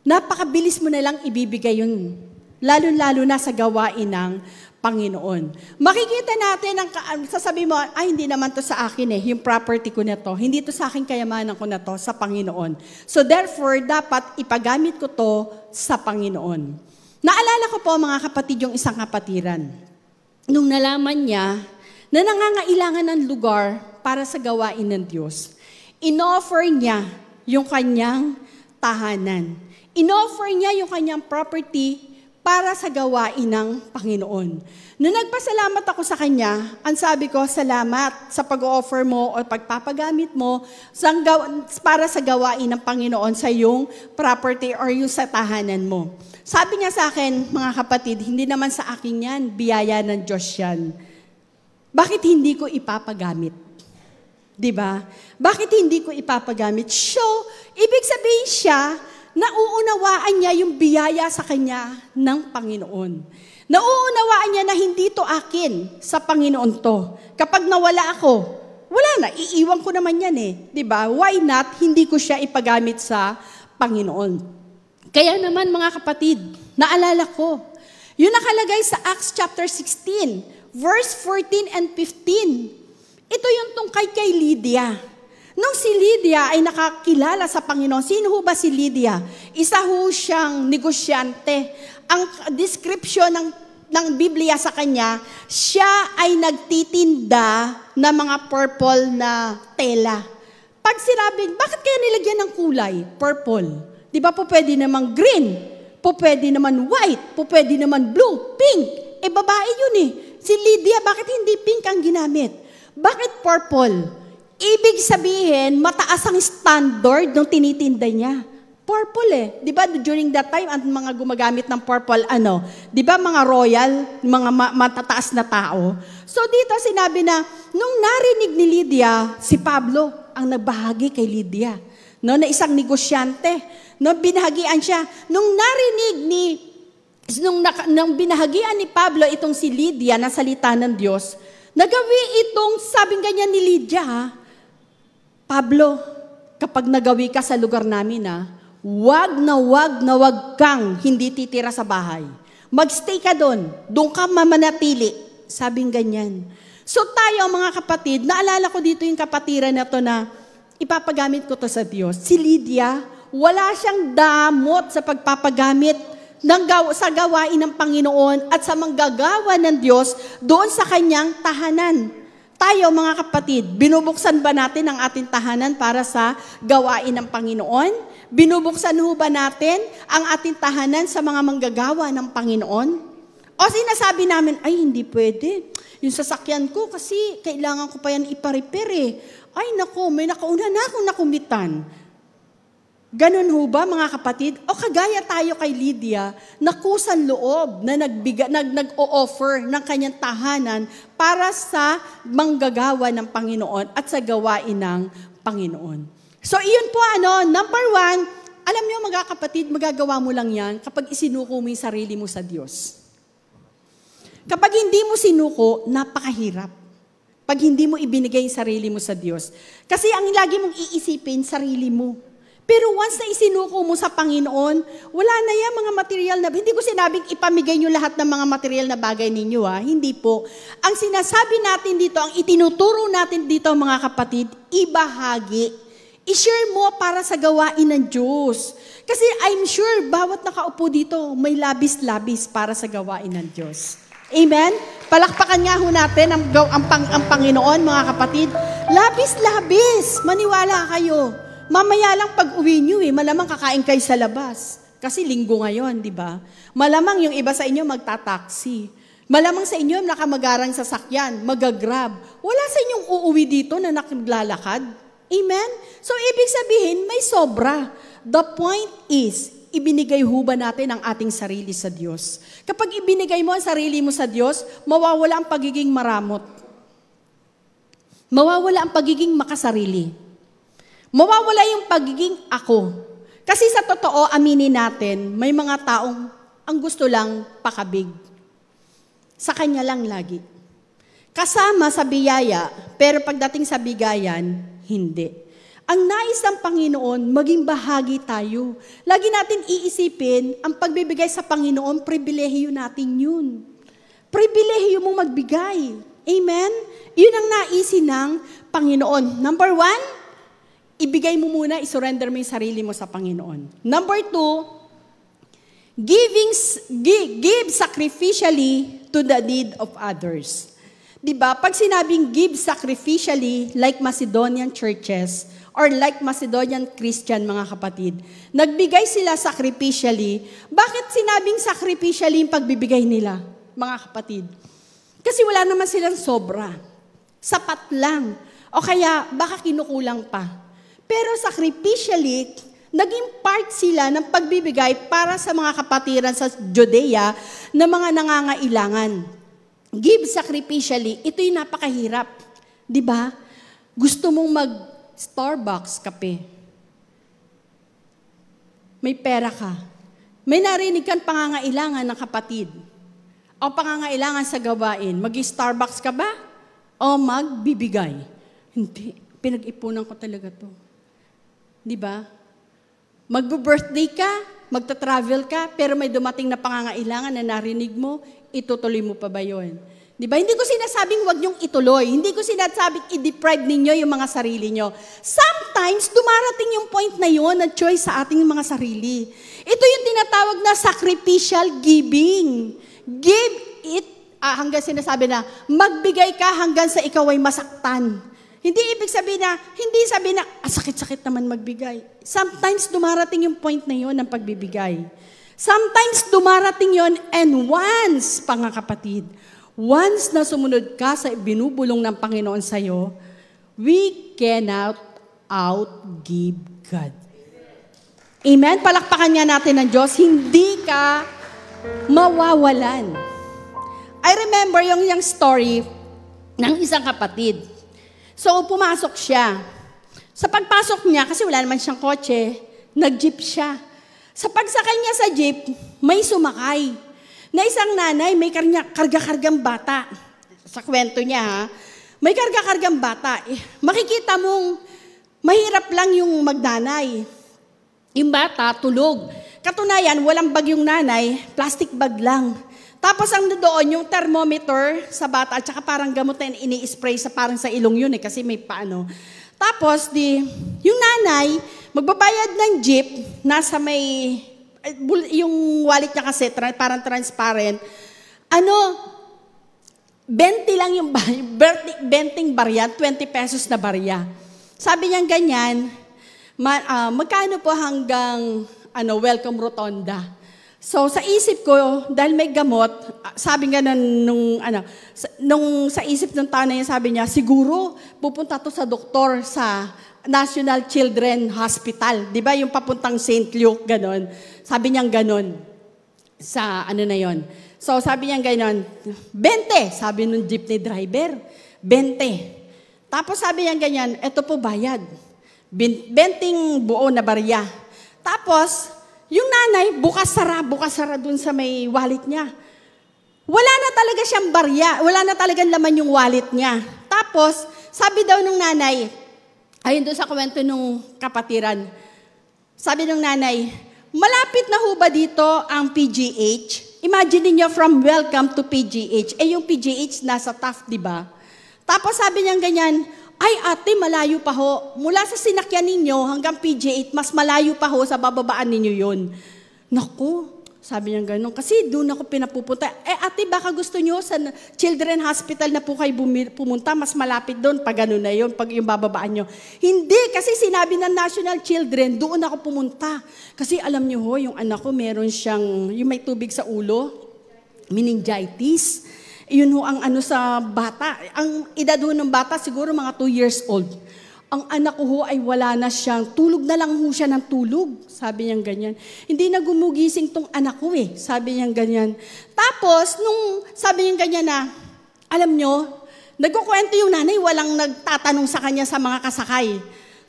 Speaker 1: napakabilis mo na lang ibibigay yung Lalo-lalo na sa gawain ng Panginoon. Makikita natin, ang, sasabi mo, ay hindi naman to sa akin eh, yung property ko na to, hindi to sa akin kayamanan ko na to, sa Panginoon. So therefore, dapat ipagamit ko to sa Panginoon. Naalala ko po mga kapatid yung isang kapatiran. Nung nalaman niya na nangangailangan ng lugar para sa gawain ng Diyos, inoffer niya yung kanyang tahanan. Inoffer niya yung kanyang property para sa gawain ng Panginoon. Nung nagpasalamat ako sa Kanya, ang sabi ko, salamat sa pag-offer mo o pagpapagamit mo para sa gawain ng Panginoon sa iyong property or yung sa tahanan mo. Sabi niya sa akin, mga kapatid, hindi naman sa akin yan, biyaya ng Diyos yan. Bakit hindi ko ipapagamit? 'Di ba? Bakit hindi ko ipapagamit? So, ibig sabihin siya, nauunawaan niya yung biyaya sa kanya ng Panginoon. Nauunawaan niya na hindi to akin sa Panginoon to. Kapag nawala ako, wala na, iiwan ko naman yan eh. ba? Diba? Why not hindi ko siya ipagamit sa Panginoon? Kaya naman mga kapatid, naalala ko, yung nakalagay sa Acts chapter 16, verse 14 and 15. Ito yung tungkay kay Lydia. Nung si Lydia ay nakakilala sa Panginoon, sino ho ba si Lydia? Isa ho siyang negosyante. Ang description ng, ng Biblia sa kanya, siya ay nagtitinda ng mga purple na tela. Pag sinabi, bakit kaya nilagyan ng kulay? Purple. Di ba po pwede namang green? Po pwede naman white? Po pwede naman blue? Pink? Eh babae yun eh. Si Lydia, bakit hindi pink ang ginamit? Bakit purple? Ibig sabihin, mataas ang standard ng tinitinda niya. Purple eh. Di ba during that time, ang mga gumagamit ng purple, ano? Di ba mga royal, mga ma- matataas na tao? So dito sinabi na, nung narinig ni Lydia, si Pablo ang nagbahagi kay Lydia. No, na isang negosyante. No, binahagian siya. Nung narinig ni, nung, na, nung binahagian ni Pablo itong si Lydia na salita ng Diyos, nagawi itong, sabing ganyan ni Lydia, ha? Pablo, kapag nagawi ka sa lugar namin na, wag na wag na wag kang hindi titira sa bahay. Magstay ka doon. Doon ka mamanatili. Sabing ganyan. So tayo, mga kapatid, naalala ko dito yung kapatiran na to na ipapagamit ko to sa Diyos. Si Lydia, wala siyang damot sa pagpapagamit ng gaw- sa gawain ng Panginoon at sa manggagawa ng Diyos doon sa kanyang tahanan. Tayo mga kapatid, binubuksan ba natin ang ating tahanan para sa gawain ng Panginoon? Binubuksan ho ba natin ang ating tahanan sa mga manggagawa ng Panginoon? O sinasabi namin, ay hindi pwede. Yung sasakyan ko kasi kailangan ko pa yan iparepair eh. Ay nako, may nakauna na akong nakumitan. Ganun ho ba mga kapatid? O kagaya tayo kay Lydia na kusan loob na nagbiga, nag, nag-o-offer ng kanyang tahanan para sa manggagawa ng Panginoon at sa gawain ng Panginoon. So iyon po ano, number one, alam niyo mga kapatid, magagawa mo lang yan kapag isinuko mo yung sarili mo sa Diyos. Kapag hindi mo sinuko, napakahirap pag hindi mo ibinigay yung sarili mo sa Diyos. Kasi ang lagi mong iisipin, sarili mo. Pero once na isinuko mo sa Panginoon, wala na yan mga material na, hindi ko sinabing ipamigay nyo lahat ng mga material na bagay ninyo ha, hindi po. Ang sinasabi natin dito, ang itinuturo natin dito mga kapatid, ibahagi. I-share mo para sa gawain ng Diyos. Kasi I'm sure bawat nakaupo dito may labis-labis para sa gawain ng Diyos. Amen? Palakpakan nga ho natin ang, ang, ang, ang Panginoon, mga kapatid. Labis-labis, maniwala kayo. Mamaya lang pag uwi nyo eh, malamang kakain kayo sa labas. Kasi linggo ngayon, di ba? Malamang yung iba sa inyo magtataksi. Malamang sa inyo nakamagarang sasakyan, magagrab. Wala sa inyong uuwi dito na naglalakad. Amen? So, ibig sabihin, may sobra. The point is, ibinigay ho natin ang ating sarili sa Diyos? Kapag ibinigay mo ang sarili mo sa Diyos, mawawala ang pagiging maramot. Mawawala ang pagiging makasarili mawawala yung pagiging ako. Kasi sa totoo, aminin natin, may mga taong ang gusto lang pakabig. Sa kanya lang lagi. Kasama sa biyaya, pero pagdating sa bigayan, hindi. Ang nais ng Panginoon, maging bahagi tayo. Lagi natin iisipin, ang pagbibigay sa Panginoon, pribilehiyo natin yun. Pribilehiyo mong magbigay. Amen? Yun ang naisin ng Panginoon. Number one, ibigay mo muna, isurrender mo yung sarili mo sa Panginoon. Number two, giving, give, give sacrificially to the need of others. Diba? Pag sinabing give sacrificially, like Macedonian churches, or like Macedonian Christian, mga kapatid, nagbigay sila sacrificially. Bakit sinabing sacrificially yung pagbibigay nila, mga kapatid? Kasi wala naman silang sobra. Sapat lang. O kaya, baka kinukulang pa. Pero sacrificially, naging part sila ng pagbibigay para sa mga kapatiran sa Judea na mga nangangailangan. Give sacrificially, ito'y napakahirap. Di ba? Gusto mong mag-Starbucks kape. May pera ka. May narinig kang pangangailangan ng kapatid. O pangangailangan sa gawain. Mag-Starbucks ka ba? O magbibigay? Hindi. Pinag-ipunan ko talaga to Di ba? Magbo-birthday ka, magta-travel ka, pero may dumating na pangangailangan na narinig mo, itutuloy mo pa ba yon? Di ba? Hindi ko sinasabing huwag niyong ituloy. Hindi ko sinasabing i-deprive ninyo yung mga sarili nyo. Sometimes, dumarating yung point na yon na choice sa ating mga sarili. Ito yung tinatawag na sacrificial giving. Give it ah, hanggang sinasabi na, magbigay ka hanggang sa ikaw ay masaktan. Hindi ibig sabihin na, hindi sabihin na, ah, sakit-sakit naman magbigay. Sometimes dumarating yung point na yon ng pagbibigay. Sometimes dumarating yon and once, pangakapatid, once na sumunod ka sa binubulong ng Panginoon sa iyo, we cannot outgive God. Amen? Palakpakan nga natin ng Diyos, hindi ka mawawalan. I remember yung, yung story ng isang kapatid So, pumasok siya. Sa pagpasok niya, kasi wala naman siyang kotse, nag-jeep siya. Sa pagsakay niya sa jeep, may sumakay. Na isang nanay, may karnya, karga-kargang bata. Sa kwento niya, ha? May karga-kargang bata. Eh, makikita mong mahirap lang yung magnanay. Yung bata, tulog. Katunayan, walang bag yung nanay, plastic bag lang. Tapos ang doon, yung thermometer sa bata, at saka parang gamot na ini-spray sa parang sa ilong yun eh, kasi may paano. Tapos, di, yung nanay, magbabayad ng jeep, nasa may, eh, yung wallet niya kasi, parang transparent, ano, 20 lang yung, 20 [laughs] barya, 20 pesos na barya. Sabi niya ganyan, ma, uh, magkano po hanggang ano, welcome rotonda? So sa isip ko, dahil may gamot, sabi nga nun, nung, ano, sa, nung sa isip ng tanay, sabi niya, siguro pupunta to sa doktor sa National Children Hospital. Di ba yung papuntang St. Luke, ganon. Sabi niya ganon. Sa ano na yon. So sabi niya ganon, 20, sabi nung jeepney driver. 20. Tapos sabi niya ganyan, eto po bayad. 20 buo na barya. Tapos, yung nanay, bukas sara, bukas sara dun sa may wallet niya. Wala na talaga siyang barya, wala na talaga laman yung wallet niya. Tapos, sabi daw ng nanay, ayun doon sa kwento nung kapatiran, sabi ng nanay, malapit na ho ba dito ang PGH? Imagine niyo from welcome to PGH. Eh yung PGH nasa Taft, di ba? Tapos sabi niya ganyan, ay ate, malayo pa ho. Mula sa sinakyan ninyo hanggang pj 8 mas malayo pa ho sa bababaan ninyo yon. Naku, sabi niya ganun. Kasi doon ako pinapupunta. Eh ate, baka gusto niyo sa children hospital na po kayo bumil- pumunta, mas malapit doon pag ano na yon, pag yung bababaan niyo. Hindi, kasi sinabi ng National Children, doon ako pumunta. Kasi alam niyo ho, yung anak ko meron siyang, yung may tubig sa ulo, meningitis. Yun ho ang ano sa bata. Ang edad ho ng bata siguro mga 2 years old. Ang anak ko ho ay wala na siyang, tulog na lang ho siya ng tulog. Sabi niya ganyan. Hindi na gumugising tong anak ko eh. Sabi niya ganyan. Tapos, nung sabi niya ganyan na, alam nyo, nagkukwento yung nanay, walang nagtatanong sa kanya sa mga kasakay.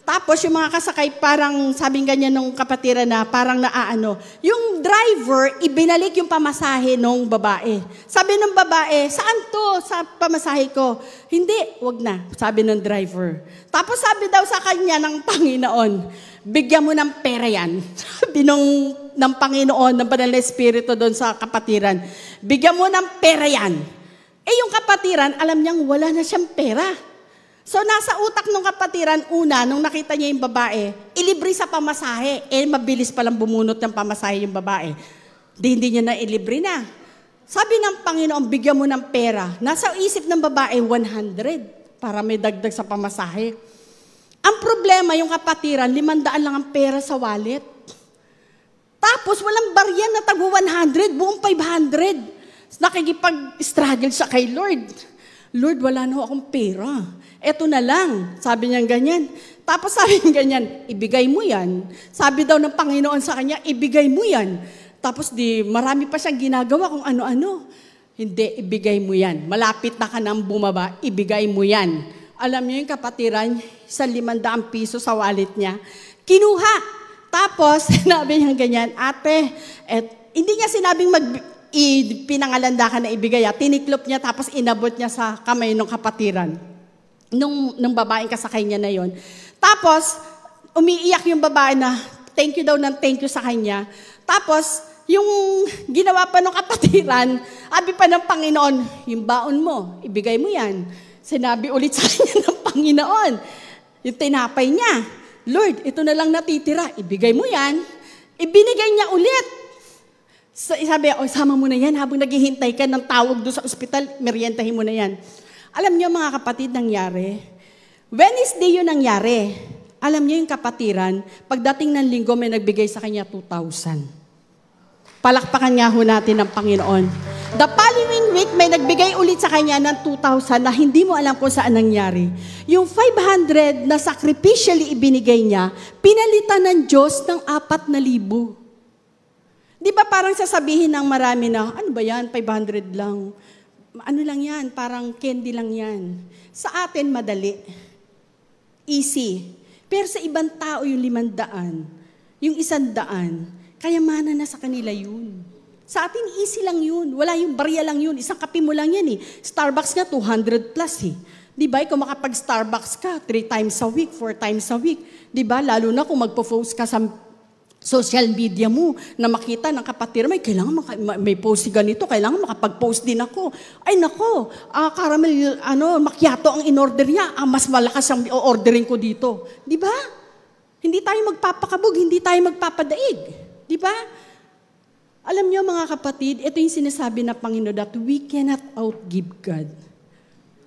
Speaker 1: Tapos yung mga kasakay parang sabing ganyan nung kapatira na parang naaano. Yung driver, ibinalik yung pamasahe nung babae. Sabi ng babae, saan to sa pamasahe ko? Hindi, wag na, sabi ng driver. Tapos sabi daw sa kanya ng Panginoon, bigyan mo ng pera yan. [laughs] Sabi nung, ng Panginoon, ng Banal na Espiritu doon sa kapatiran, bigyan mo ng pera yan. Eh yung kapatiran, alam niyang wala na siyang pera. So nasa utak nung kapatiran una, nung nakita niya yung babae, ilibre sa pamasahe. Eh, mabilis palang bumunot ng pamasahe yung babae. Di, hindi niya na ilibre na. Sabi ng Panginoon, bigyan mo ng pera. Nasa isip ng babae, 100 para may dagdag sa pamasahe. Ang problema, yung kapatiran, 500 lang ang pera sa wallet. Tapos, walang barya na tago 100, buong 500. Nakikipag-struggle siya kay Lord. Lord, wala na akong pera Eto na lang. Sabi niya ganyan. Tapos sabi niya ganyan, ibigay mo yan. Sabi daw ng Panginoon sa kanya, ibigay mo yan. Tapos di marami pa siyang ginagawa kung ano-ano. Hindi, ibigay mo yan. Malapit na ka nang bumaba, ibigay mo yan. Alam niyo yung kapatiran, sa limandaang piso sa wallet niya, kinuha. Tapos, sinabi [laughs] niya ganyan, ate, et, hindi niya sinabing mag, i, pinangalanda ka na ibigay. Ah. Tiniklop niya, tapos inabot niya sa kamay ng kapatiran nung, nung babaeng kasakay niya na yon. Tapos, umiiyak yung babae na thank you daw ng thank you sa kanya. Tapos, yung ginawa pa ng kapatiran, sabi pa ng Panginoon, yung baon mo, ibigay mo yan. Sinabi ulit sa kanya [laughs] ng Panginoon, yung tinapay niya, Lord, ito na lang natitira, ibigay mo yan. Ibinigay niya ulit. sabi, o, sama mo na yan habang naghihintay ka ng tawag doon sa ospital, merientahin mo na yan. Alam niyo mga kapatid, nangyari. Wednesday yun nangyari. Alam niyo yung kapatiran, pagdating ng linggo may nagbigay sa kanya 2,000. Palakpakan nga ho natin ng Panginoon. The following week, may nagbigay ulit sa kanya ng 2,000 na hindi mo alam kung saan nangyari. Yung 500 na sacrificially ibinigay niya, pinalitan ng Diyos ng 4,000. Di ba parang sasabihin ng marami na, ano ba yan, 500 lang ano lang yan, parang candy lang yan. Sa atin, madali. Easy. Pero sa ibang tao, yung limandaan, yung isandaan, kayamanan na sa kanila yun. Sa atin, easy lang yun. Wala yung barya lang yun. Isang kape mo lang yan eh. Starbucks nga, 200 plus eh. Di ba? Kung makapag-Starbucks ka, three times a week, four times a week. Di ba? Lalo na kung magpo-focus ka sa social media mo na makita ng kapatid, may kailangan maka, may post si ganito, kailangan makapag-post din ako. Ay nako, uh, caramel, ano, macchiato ang in-order niya, ah, mas malakas ang ordering ko dito. Di ba? Hindi tayo magpapakabog, hindi tayo magpapadaig. Di ba? Alam niyo mga kapatid, ito yung sinasabi ng Panginoon that we cannot outgive God.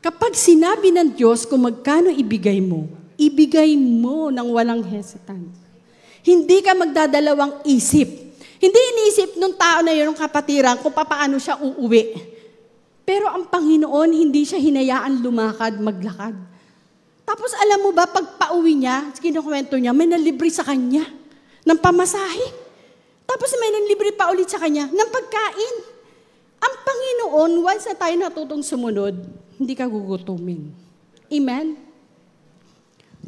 Speaker 1: Kapag sinabi ng Diyos kung magkano ibigay mo, ibigay mo ng walang hesitant. Hindi ka magdadalawang isip. Hindi iniisip nung tao na yun, ng kapatiran, kung papaano siya uuwi. Pero ang Panginoon, hindi siya hinayaan lumakad, maglakad. Tapos alam mo ba, pag pauwi niya, kinukwento niya, may nalibre sa kanya ng pamasahe. Tapos may nalibre pa ulit sa kanya ng pagkain. Ang Panginoon, once na tayo natutong sumunod, hindi ka gugutumin. Amen?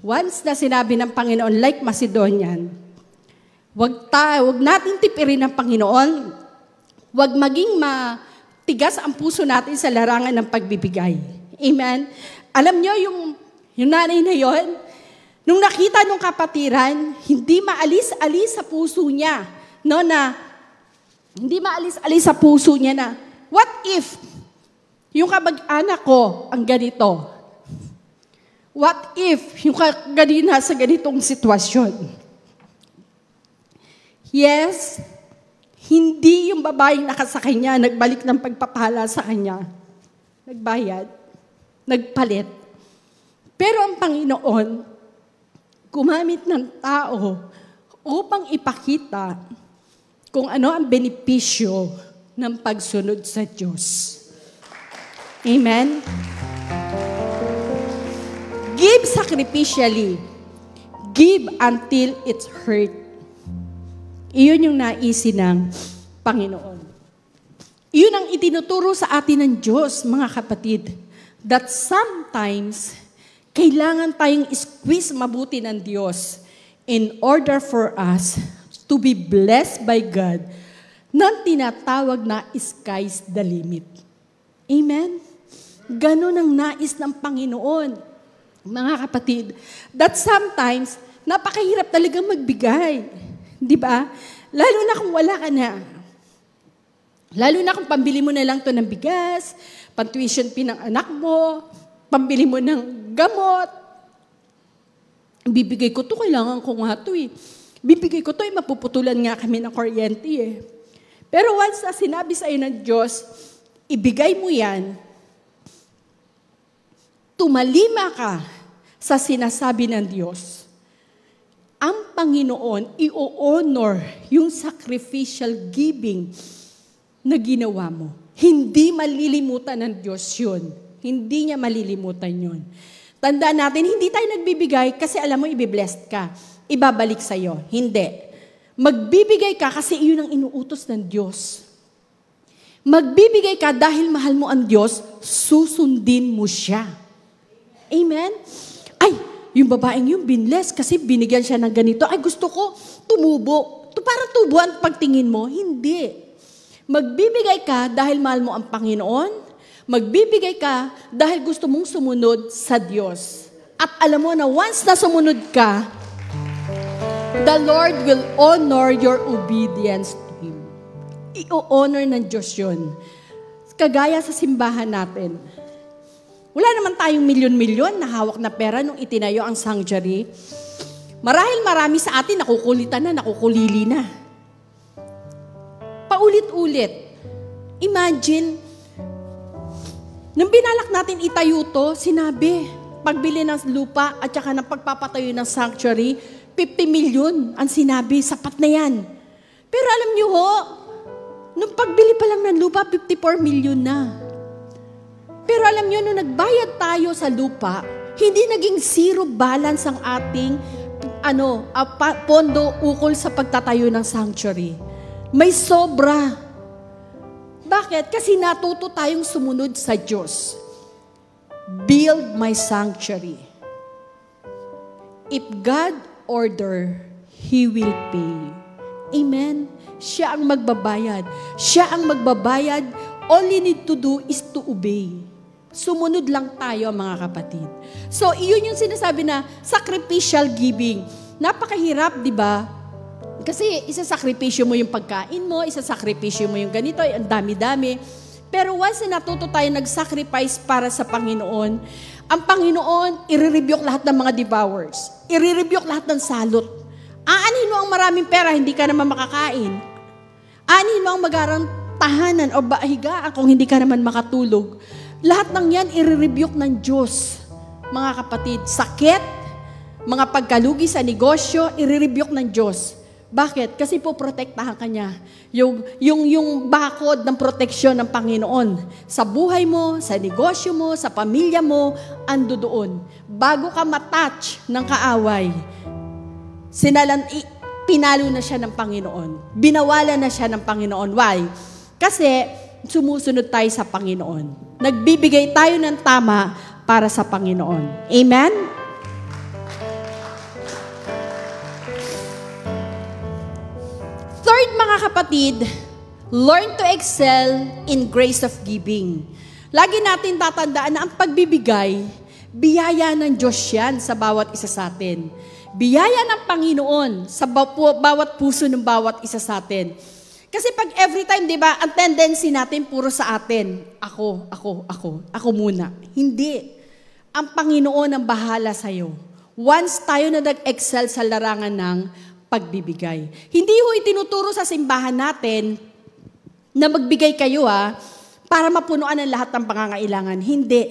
Speaker 1: Once na sinabi ng Panginoon, like Macedonian, Wag tayo, wag natin tipirin ng Panginoon. Wag maging matigas ang puso natin sa larangan ng pagbibigay. Amen. Alam niyo yung yung nanay na yon, nung nakita nung kapatiran, hindi maalis-alis sa puso niya, no na hindi maalis-alis sa puso niya na what if yung kabag-anak ko ang ganito? What if yung kagadina sa ganitong sitwasyon? Yes, hindi yung babaeng nakasakay niya nagbalik ng pagpapala sa kanya. Nagbayad, nagpalit. Pero ang Panginoon, gumamit ng tao upang ipakita kung ano ang benepisyo ng pagsunod sa Diyos. Amen? Give sacrificially. Give until it's hurt. Iyon yung naisin ng Panginoon. Iyon ang itinuturo sa atin ng Diyos, mga kapatid, that sometimes kailangan tayong squeeze mabuti ng Diyos in order for us to be blessed by God ng tinatawag na sky's the limit. Amen? Ganon ang nais ng Panginoon. Mga kapatid, that sometimes, napakahirap talaga magbigay. Di ba? Lalo na kung wala ka na. Lalo na kung pambili mo na lang to ng bigas, pang-tuition ng anak mo, pambili mo ng gamot. Bibigay ko to, kailangan ko nga to eh. Bibigay ko to, eh, mapuputulan nga kami ng kuryente eh. Pero once na sinabi sa'yo ng Diyos, ibigay mo yan, tumalima ka sa sinasabi ng Diyos ang Panginoon i-honor yung sacrificial giving na ginawa mo. Hindi malilimutan ng Diyos yun. Hindi niya malilimutan yun. Tandaan natin, hindi tayo nagbibigay kasi alam mo, ibiblessed ka. Ibabalik sa'yo. Hindi. Magbibigay ka kasi iyon ang inuutos ng Diyos. Magbibigay ka dahil mahal mo ang Diyos, susundin mo siya. Amen? Ay, yung babaeng yung binless kasi binigyan siya ng ganito. Ay, gusto ko tumubo. To, para tubuan pagtingin mo. Hindi. Magbibigay ka dahil mahal mo ang Panginoon. Magbibigay ka dahil gusto mong sumunod sa Diyos. At alam mo na once na sumunod ka, the Lord will honor your obedience to Him. I-honor ng Diyos yun. Kagaya sa simbahan natin, wala naman tayong milyon-milyon na hawak na pera nung itinayo ang sanctuary. Marahil marami sa atin nakukulitan na, nakukulili na. Paulit-ulit. Imagine, nang binalak natin itayo to, sinabi, pagbili ng lupa at saka ng pagpapatayo ng sanctuary, 50 million ang sinabi, sapat na yan. Pero alam nyo ho, nung pagbili pa lang ng lupa, 54 million na. Pero alam nyo, nung nagbayad tayo sa lupa, hindi naging zero balance ang ating ano, uh, pondo ukol sa pagtatayo ng sanctuary. May sobra. Bakit? Kasi natuto tayong sumunod sa Diyos. Build my sanctuary. If God order, He will pay. Amen? Siya ang magbabayad. Siya ang magbabayad. All you need to do is to obey. Sumunod lang tayo mga kapatid. So, iyon yung sinasabi na sacrificial giving. Napakahirap, di ba? Kasi isasakripisyo mo yung pagkain mo, isasakripisyo mo yung ganito, ang dami-dami. Pero once na natuto tayo nag-sacrifice para sa Panginoon, ang Panginoon, irirebuke lahat ng mga devourers. Irirebuke lahat ng salot. Aanin mo ang maraming pera, hindi ka naman makakain. Aanin mo ang magarang tahanan o bahigaan kung hindi ka naman makatulog. Lahat ng yan, i-rebuke ng Diyos. Mga kapatid, sakit, mga pagkalugi sa negosyo, i-rebuke ng Diyos. Bakit? Kasi po protektahan ka niya. Yung, yung, yung bakod ng proteksyon ng Panginoon. Sa buhay mo, sa negosyo mo, sa pamilya mo, ando doon. Bago ka matouch ng kaaway, sinalan, pinalo na siya ng Panginoon. Binawala na siya ng Panginoon. Why? Kasi sumusunod tayo sa Panginoon. Nagbibigay tayo ng tama para sa Panginoon. Amen? Third, mga kapatid, learn to excel in grace of giving. Lagi natin tatandaan na ang pagbibigay, biyaya ng Diyos yan sa bawat isa sa atin. Biyaya ng Panginoon sa bawat puso ng bawat isa sa atin. Kasi pag every time, di ba, ang tendency natin puro sa atin. Ako, ako, ako, ako muna. Hindi. Ang Panginoon ang bahala sa'yo. Once tayo na nag-excel sa larangan ng pagbibigay. Hindi ho itinuturo sa simbahan natin na magbigay kayo ha, para mapunuan ang lahat ng pangangailangan. Hindi.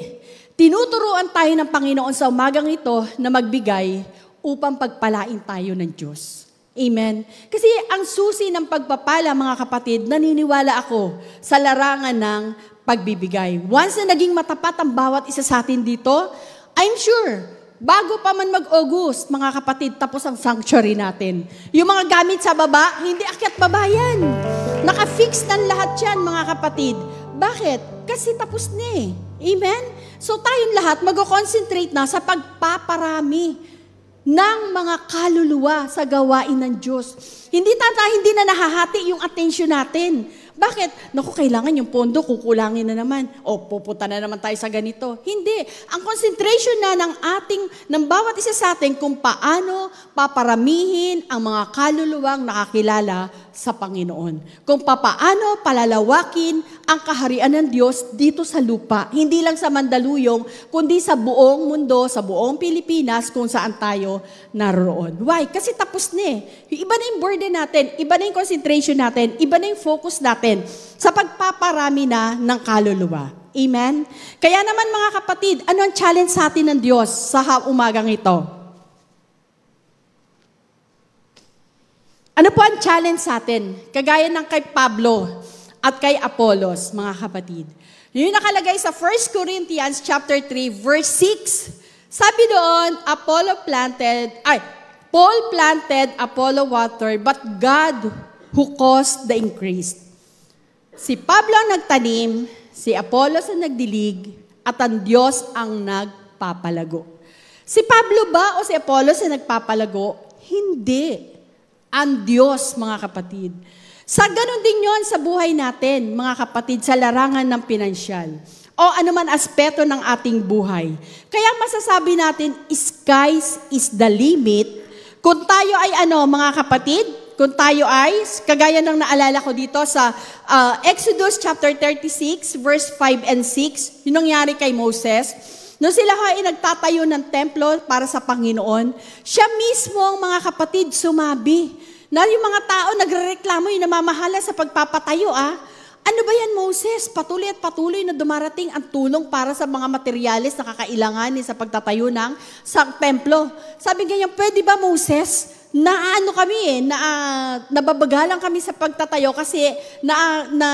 Speaker 1: Tinuturuan tayo ng Panginoon sa umagang ito na magbigay upang pagpalain tayo ng Diyos. Amen. Kasi ang susi ng pagpapala, mga kapatid, naniniwala ako sa larangan ng pagbibigay. Once na naging matapat ang bawat isa sa atin dito, I'm sure, bago pa man mag-August, mga kapatid, tapos ang sanctuary natin. Yung mga gamit sa baba, hindi akyat baba yan. Nakafix ng lahat yan, mga kapatid. Bakit? Kasi tapos na eh. Amen? So tayong lahat, mag-concentrate na sa pagpaparami ng mga kaluluwa sa gawain ng Diyos. Hindi tata, hindi na nahahati yung attention natin. Bakit? Naku, kailangan yung pondo, kukulangin na naman. O, pupunta na naman tayo sa ganito. Hindi. Ang concentration na ng ating, ng bawat isa sa atin kung paano paparamihin ang mga kaluluwang nakakilala sa Panginoon. Kung papaano palalawakin ang kaharian ng Diyos dito sa lupa, hindi lang sa Mandaluyong, kundi sa buong mundo, sa buong Pilipinas, kung saan tayo naroon. Why? Kasi tapos na eh. Iba na yung burden natin, iba na yung concentration natin, iba na yung focus natin sa pagpaparami na ng kaluluwa. Amen? Kaya naman mga kapatid, ano ang challenge sa atin ng Diyos sa umagang ito? Ano po ang challenge sa atin? Kagaya ng kay Pablo at kay Apolos, mga kapatid. Yun nakalagay sa 1 Corinthians chapter 3 verse 6. Sabi doon, Apollo planted, ay, Paul planted, Apollo water, but God who caused the increase. Si Pablo ang nagtanim, si Apollos ang nagdilig, at ang Diyos ang nagpapalago. Si Pablo ba o si Apollos ang nagpapalago? Hindi ang Diyos, mga kapatid. Sa ganun din yon sa buhay natin, mga kapatid, sa larangan ng pinansyal o anuman aspeto ng ating buhay. Kaya masasabi natin, skies is the limit. Kung tayo ay ano, mga kapatid, kung tayo ay, kagaya ng naalala ko dito sa uh, Exodus chapter 36, verse 5 and 6, yun nangyari kay Moses, nung sila ho ay nagtatayo ng templo para sa Panginoon, siya mismo ang mga kapatid sumabi. Na yung mga tao nagrereklamo yung namamahala sa pagpapatayo, ah. Ano ba yan, Moses? Patuloy at patuloy na dumarating ang tulong para sa mga materyales na kakailanganin sa pagtatayo ng sang templo. Sabi ganyan, pwede ba, Moses? na ano kami eh, na uh, nababagalan kami sa pagtatayo kasi na, na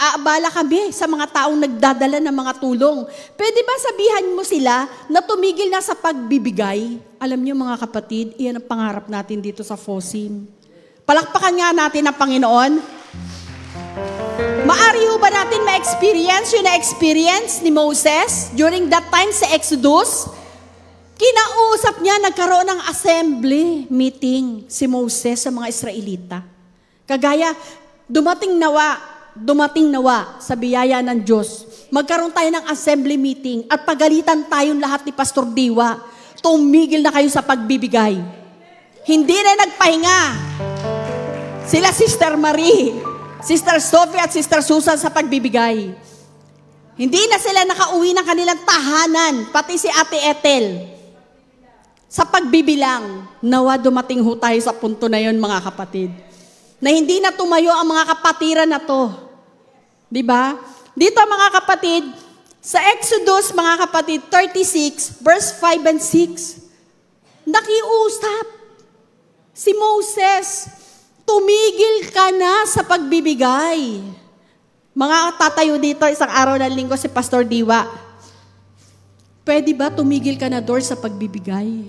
Speaker 1: aabala kami sa mga taong nagdadala ng mga tulong. Pwede ba sabihan mo sila na tumigil na sa pagbibigay? Alam niyo mga kapatid, iyan ang pangarap natin dito sa FOSIM Palakpakan nga natin ang Panginoon. Maari ho ba natin ma-experience yung na-experience ni Moses during that time sa Exodus? Kinausap niya, nagkaroon ng assembly meeting si Moses sa mga Israelita. Kagaya, dumating nawa, dumating nawa sa biyaya ng Diyos. Magkaroon tayo ng assembly meeting at pagalitan tayong lahat ni Pastor Diwa. Tumigil na kayo sa pagbibigay. Hindi na nagpahinga. Sila Sister Marie, Sister Sophie at Sister Susan sa pagbibigay. Hindi na sila nakauwi ng kanilang tahanan, pati si Ate Ethel. Sa pagbibilang, nawa dumating ho tayo sa punto na yon mga kapatid. Na hindi na tumayo ang mga kapatiran na to. Di ba? Dito mga kapatid, sa Exodus mga kapatid 36 verse 5 and 6, nakiusap si Moses Tumigil ka na sa pagbibigay. Mga tatayo dito, isang araw ng linggo si Pastor Diwa. Pwede ba tumigil ka na, door sa pagbibigay?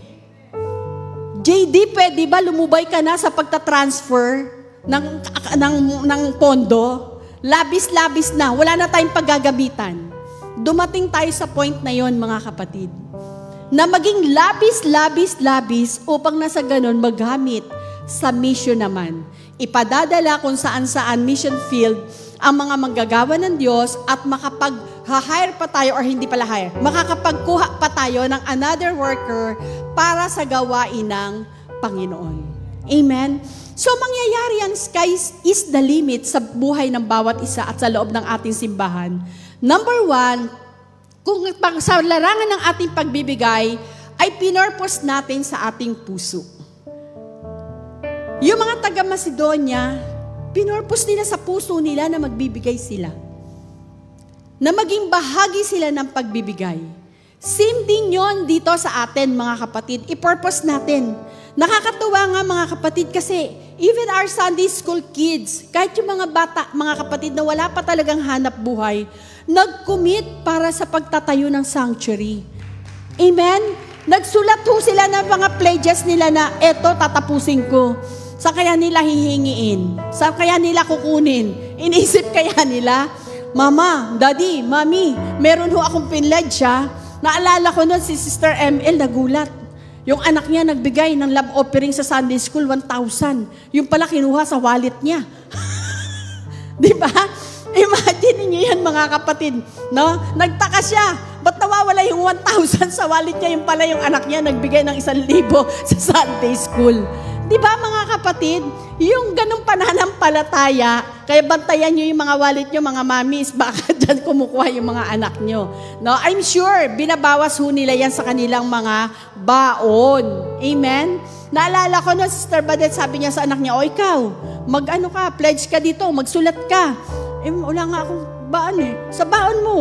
Speaker 1: JD, pwede ba lumubay ka na sa pagtatransfer ng, ng, ng pondo? Labis-labis na, wala na tayong paggagamitan. Dumating tayo sa point na yon mga kapatid na maging labis, labis, labis upang nasa ganon magamit sa mission naman. Ipadadala kung saan-saan mission field ang mga manggagawa ng Diyos at makapag hire pa tayo or hindi pala hire, makakapagkuha pa tayo ng another worker para sa gawain ng Panginoon. Amen? So, mangyayari ang skies is the limit sa buhay ng bawat isa at sa loob ng ating simbahan. Number one, kung sa larangan ng ating pagbibigay, ay pinurpose natin sa ating puso. Yung mga taga Macedonia, pinorpos nila sa puso nila na magbibigay sila. Na maging bahagi sila ng pagbibigay. Same din yon dito sa atin, mga kapatid. I-purpose natin. Nakakatuwa nga mga kapatid kasi even our Sunday school kids, kahit yung mga bata, mga kapatid na wala pa talagang hanap buhay, nag-commit para sa pagtatayo ng sanctuary. Amen? Nagsulat ho sila ng mga pledges nila na eto tatapusin ko. Sa kaya nila hihingiin? Sa kaya nila kukunin? Inisip kaya nila? Mama, Daddy, Mami, meron ho akong pinledya. Naalala ko noon si Sister ML nagulat. Yung anak niya nagbigay ng love offering sa Sunday School, 1,000. Yung pala kinuha sa wallet niya. [laughs] Di ba? Imagine niyo yan mga kapatid. No? Nagtaka siya. Ba't nawawala yung 1,000 sa wallet niya? Yung pala yung anak niya nagbigay ng 1,000 [laughs] sa Sunday School. Di ba mga kapatid? Yung ganong pananampalataya, kaya bantayan nyo yung mga wallet nyo, mga mamis, [laughs] baka dyan kumukuha yung mga anak nyo. No? I'm sure, binabawas ho nila yan sa kanilang mga baon. Amen? Naalala ko na, Sister Badet, sabi niya sa anak niya, O ikaw, mag ano ka, pledge ka dito, magsulat ka. Eh, wala nga akong baan eh. Sa baon mo.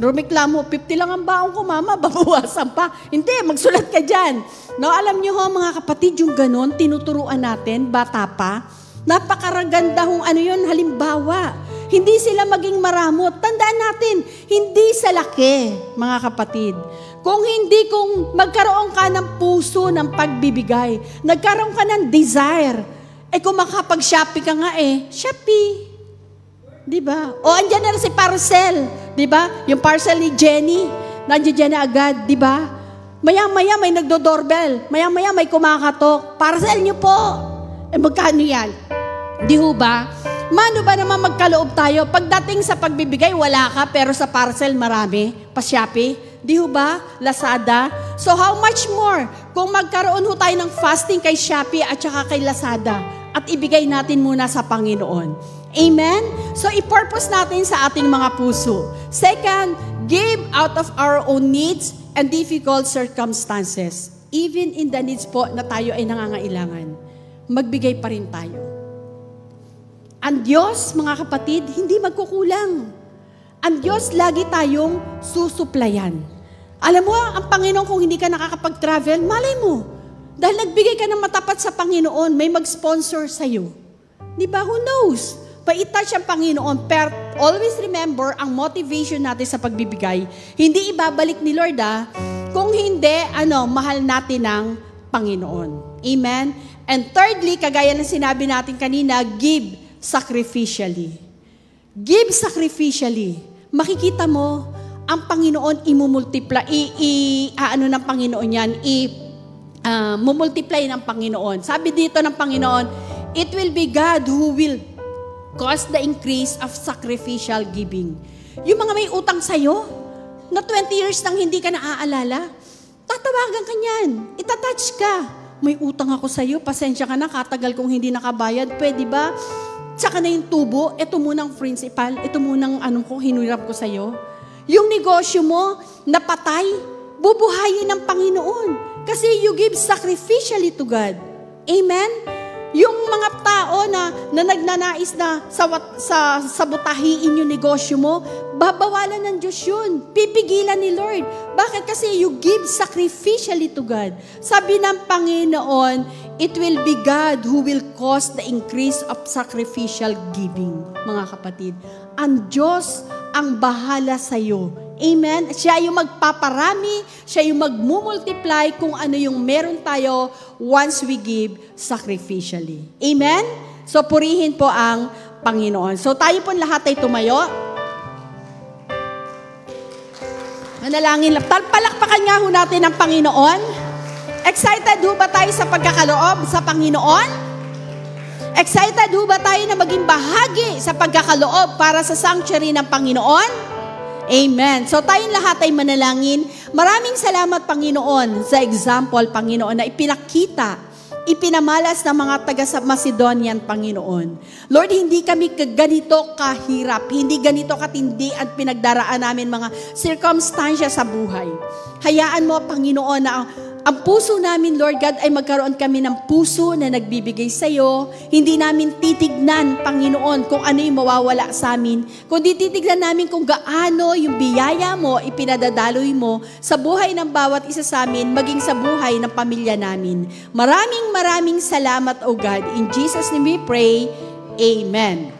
Speaker 1: Rumiklamo, 50 lang ang baon ko, mama, [laughs] babawasan pa. Hindi, magsulat ka dyan. No, alam niyo ho, mga kapatid, yung ganon, tinuturuan natin, bata pa. Napakaraganda hong ano yun, halimbawa. Hindi sila maging maramot. Tandaan natin, hindi sa laki, mga kapatid. Kung hindi kung magkaroon ka ng puso ng pagbibigay, nagkaroon ka ng desire, eh kung makapag-shopee ka nga eh, Shopee. Di ba? O andyan na si parcel. Di ba? Yung parcel ni Jenny. Nandiyan Jenny agad. Di ba? Maya-maya may nagdo-doorbell. Maya-maya may kumakatok. Parcel niyo po. Eh magkano yan? Di ho ba? Mano ba naman magkaloob tayo? Pagdating sa pagbibigay, wala ka, pero sa parcel marami. Pasyapi. Di ho ba? Lazada. So how much more kung magkaroon ho tayo ng fasting kay Shopee at saka kay Lazada at ibigay natin muna sa Panginoon. Amen? So, i-purpose natin sa ating mga puso. Second, give out of our own needs and difficult circumstances. Even in the needs po na tayo ay nangangailangan, magbigay pa rin tayo. Ang Diyos, mga kapatid, hindi magkukulang. Ang Diyos lagi tayong susuplayan. Alam mo, ang Panginoon, kung hindi ka nakakapag-travel, malay mo. Dahil nagbigay ka ng matapat sa Panginoon, may mag-sponsor sa'yo. Di ba? Who knows? Paitouch ang Panginoon, pero always remember, ang motivation natin sa pagbibigay, hindi ibabalik ni Lord ah, kung hindi, ano, mahal natin ng Panginoon. Amen? And thirdly, kagaya ng sinabi natin kanina, give sacrificially. Give sacrificially. Makikita mo, ang Panginoon imumultiply, i, i ano ng Panginoon yan, i uh, ah, mumultiply ng Panginoon. Sabi dito ng Panginoon, it will be God who will cause the increase of sacrificial giving. Yung mga may utang sa'yo, na 20 years nang hindi ka naaalala, tatawagan ka niyan, itatouch ka. May utang ako sa'yo, pasensya ka na, katagal kong hindi nakabayad, pwede ba? Tsaka na yung tubo, ito munang principal, ito munang anong ko, hinirap ko sa'yo. Yung negosyo mo, napatay, bubuhayin ng Panginoon. Kasi you give sacrificially to God. Amen? Yung mga tao na, na nagnanais na sa, sa, sabutahiin yung negosyo mo, babawalan ng Diyos yun. Pipigilan ni Lord. Bakit? Kasi you give sacrificially to God. Sabi ng Panginoon, it will be God who will cause the increase of sacrificial giving, mga kapatid. Ang Diyos ang bahala sa iyo Amen? Siya yung magpaparami, siya yung magmumultiply kung ano yung meron tayo once we give sacrificially. Amen? So purihin po ang Panginoon. So tayo po lahat ay tumayo. Manalangin lang. Palakpakan nga ho natin ang Panginoon. Excited ho ba tayo sa pagkakaloob sa Panginoon? Excited ho ba tayo na maging bahagi sa pagkakaloob para sa sanctuary ng Panginoon? Amen. So tayong lahat ay manalangin. Maraming salamat Panginoon sa example Panginoon na ipinakita ipinamalas ng mga taga sa Macedonian, Panginoon. Lord, hindi kami ganito kahirap, hindi ganito katindi ang pinagdaraan namin mga circumstances sa buhay. Hayaan mo, Panginoon, na ang puso namin, Lord God, ay magkaroon kami ng puso na nagbibigay sa iyo. Hindi namin titignan, Panginoon, kung ano yung mawawala sa amin. Kundi titignan namin kung gaano yung biyaya mo, ipinadadaloy mo sa buhay ng bawat isa sa amin, maging sa buhay ng pamilya namin. Maraming maraming salamat, O God. In Jesus' name we pray. Amen.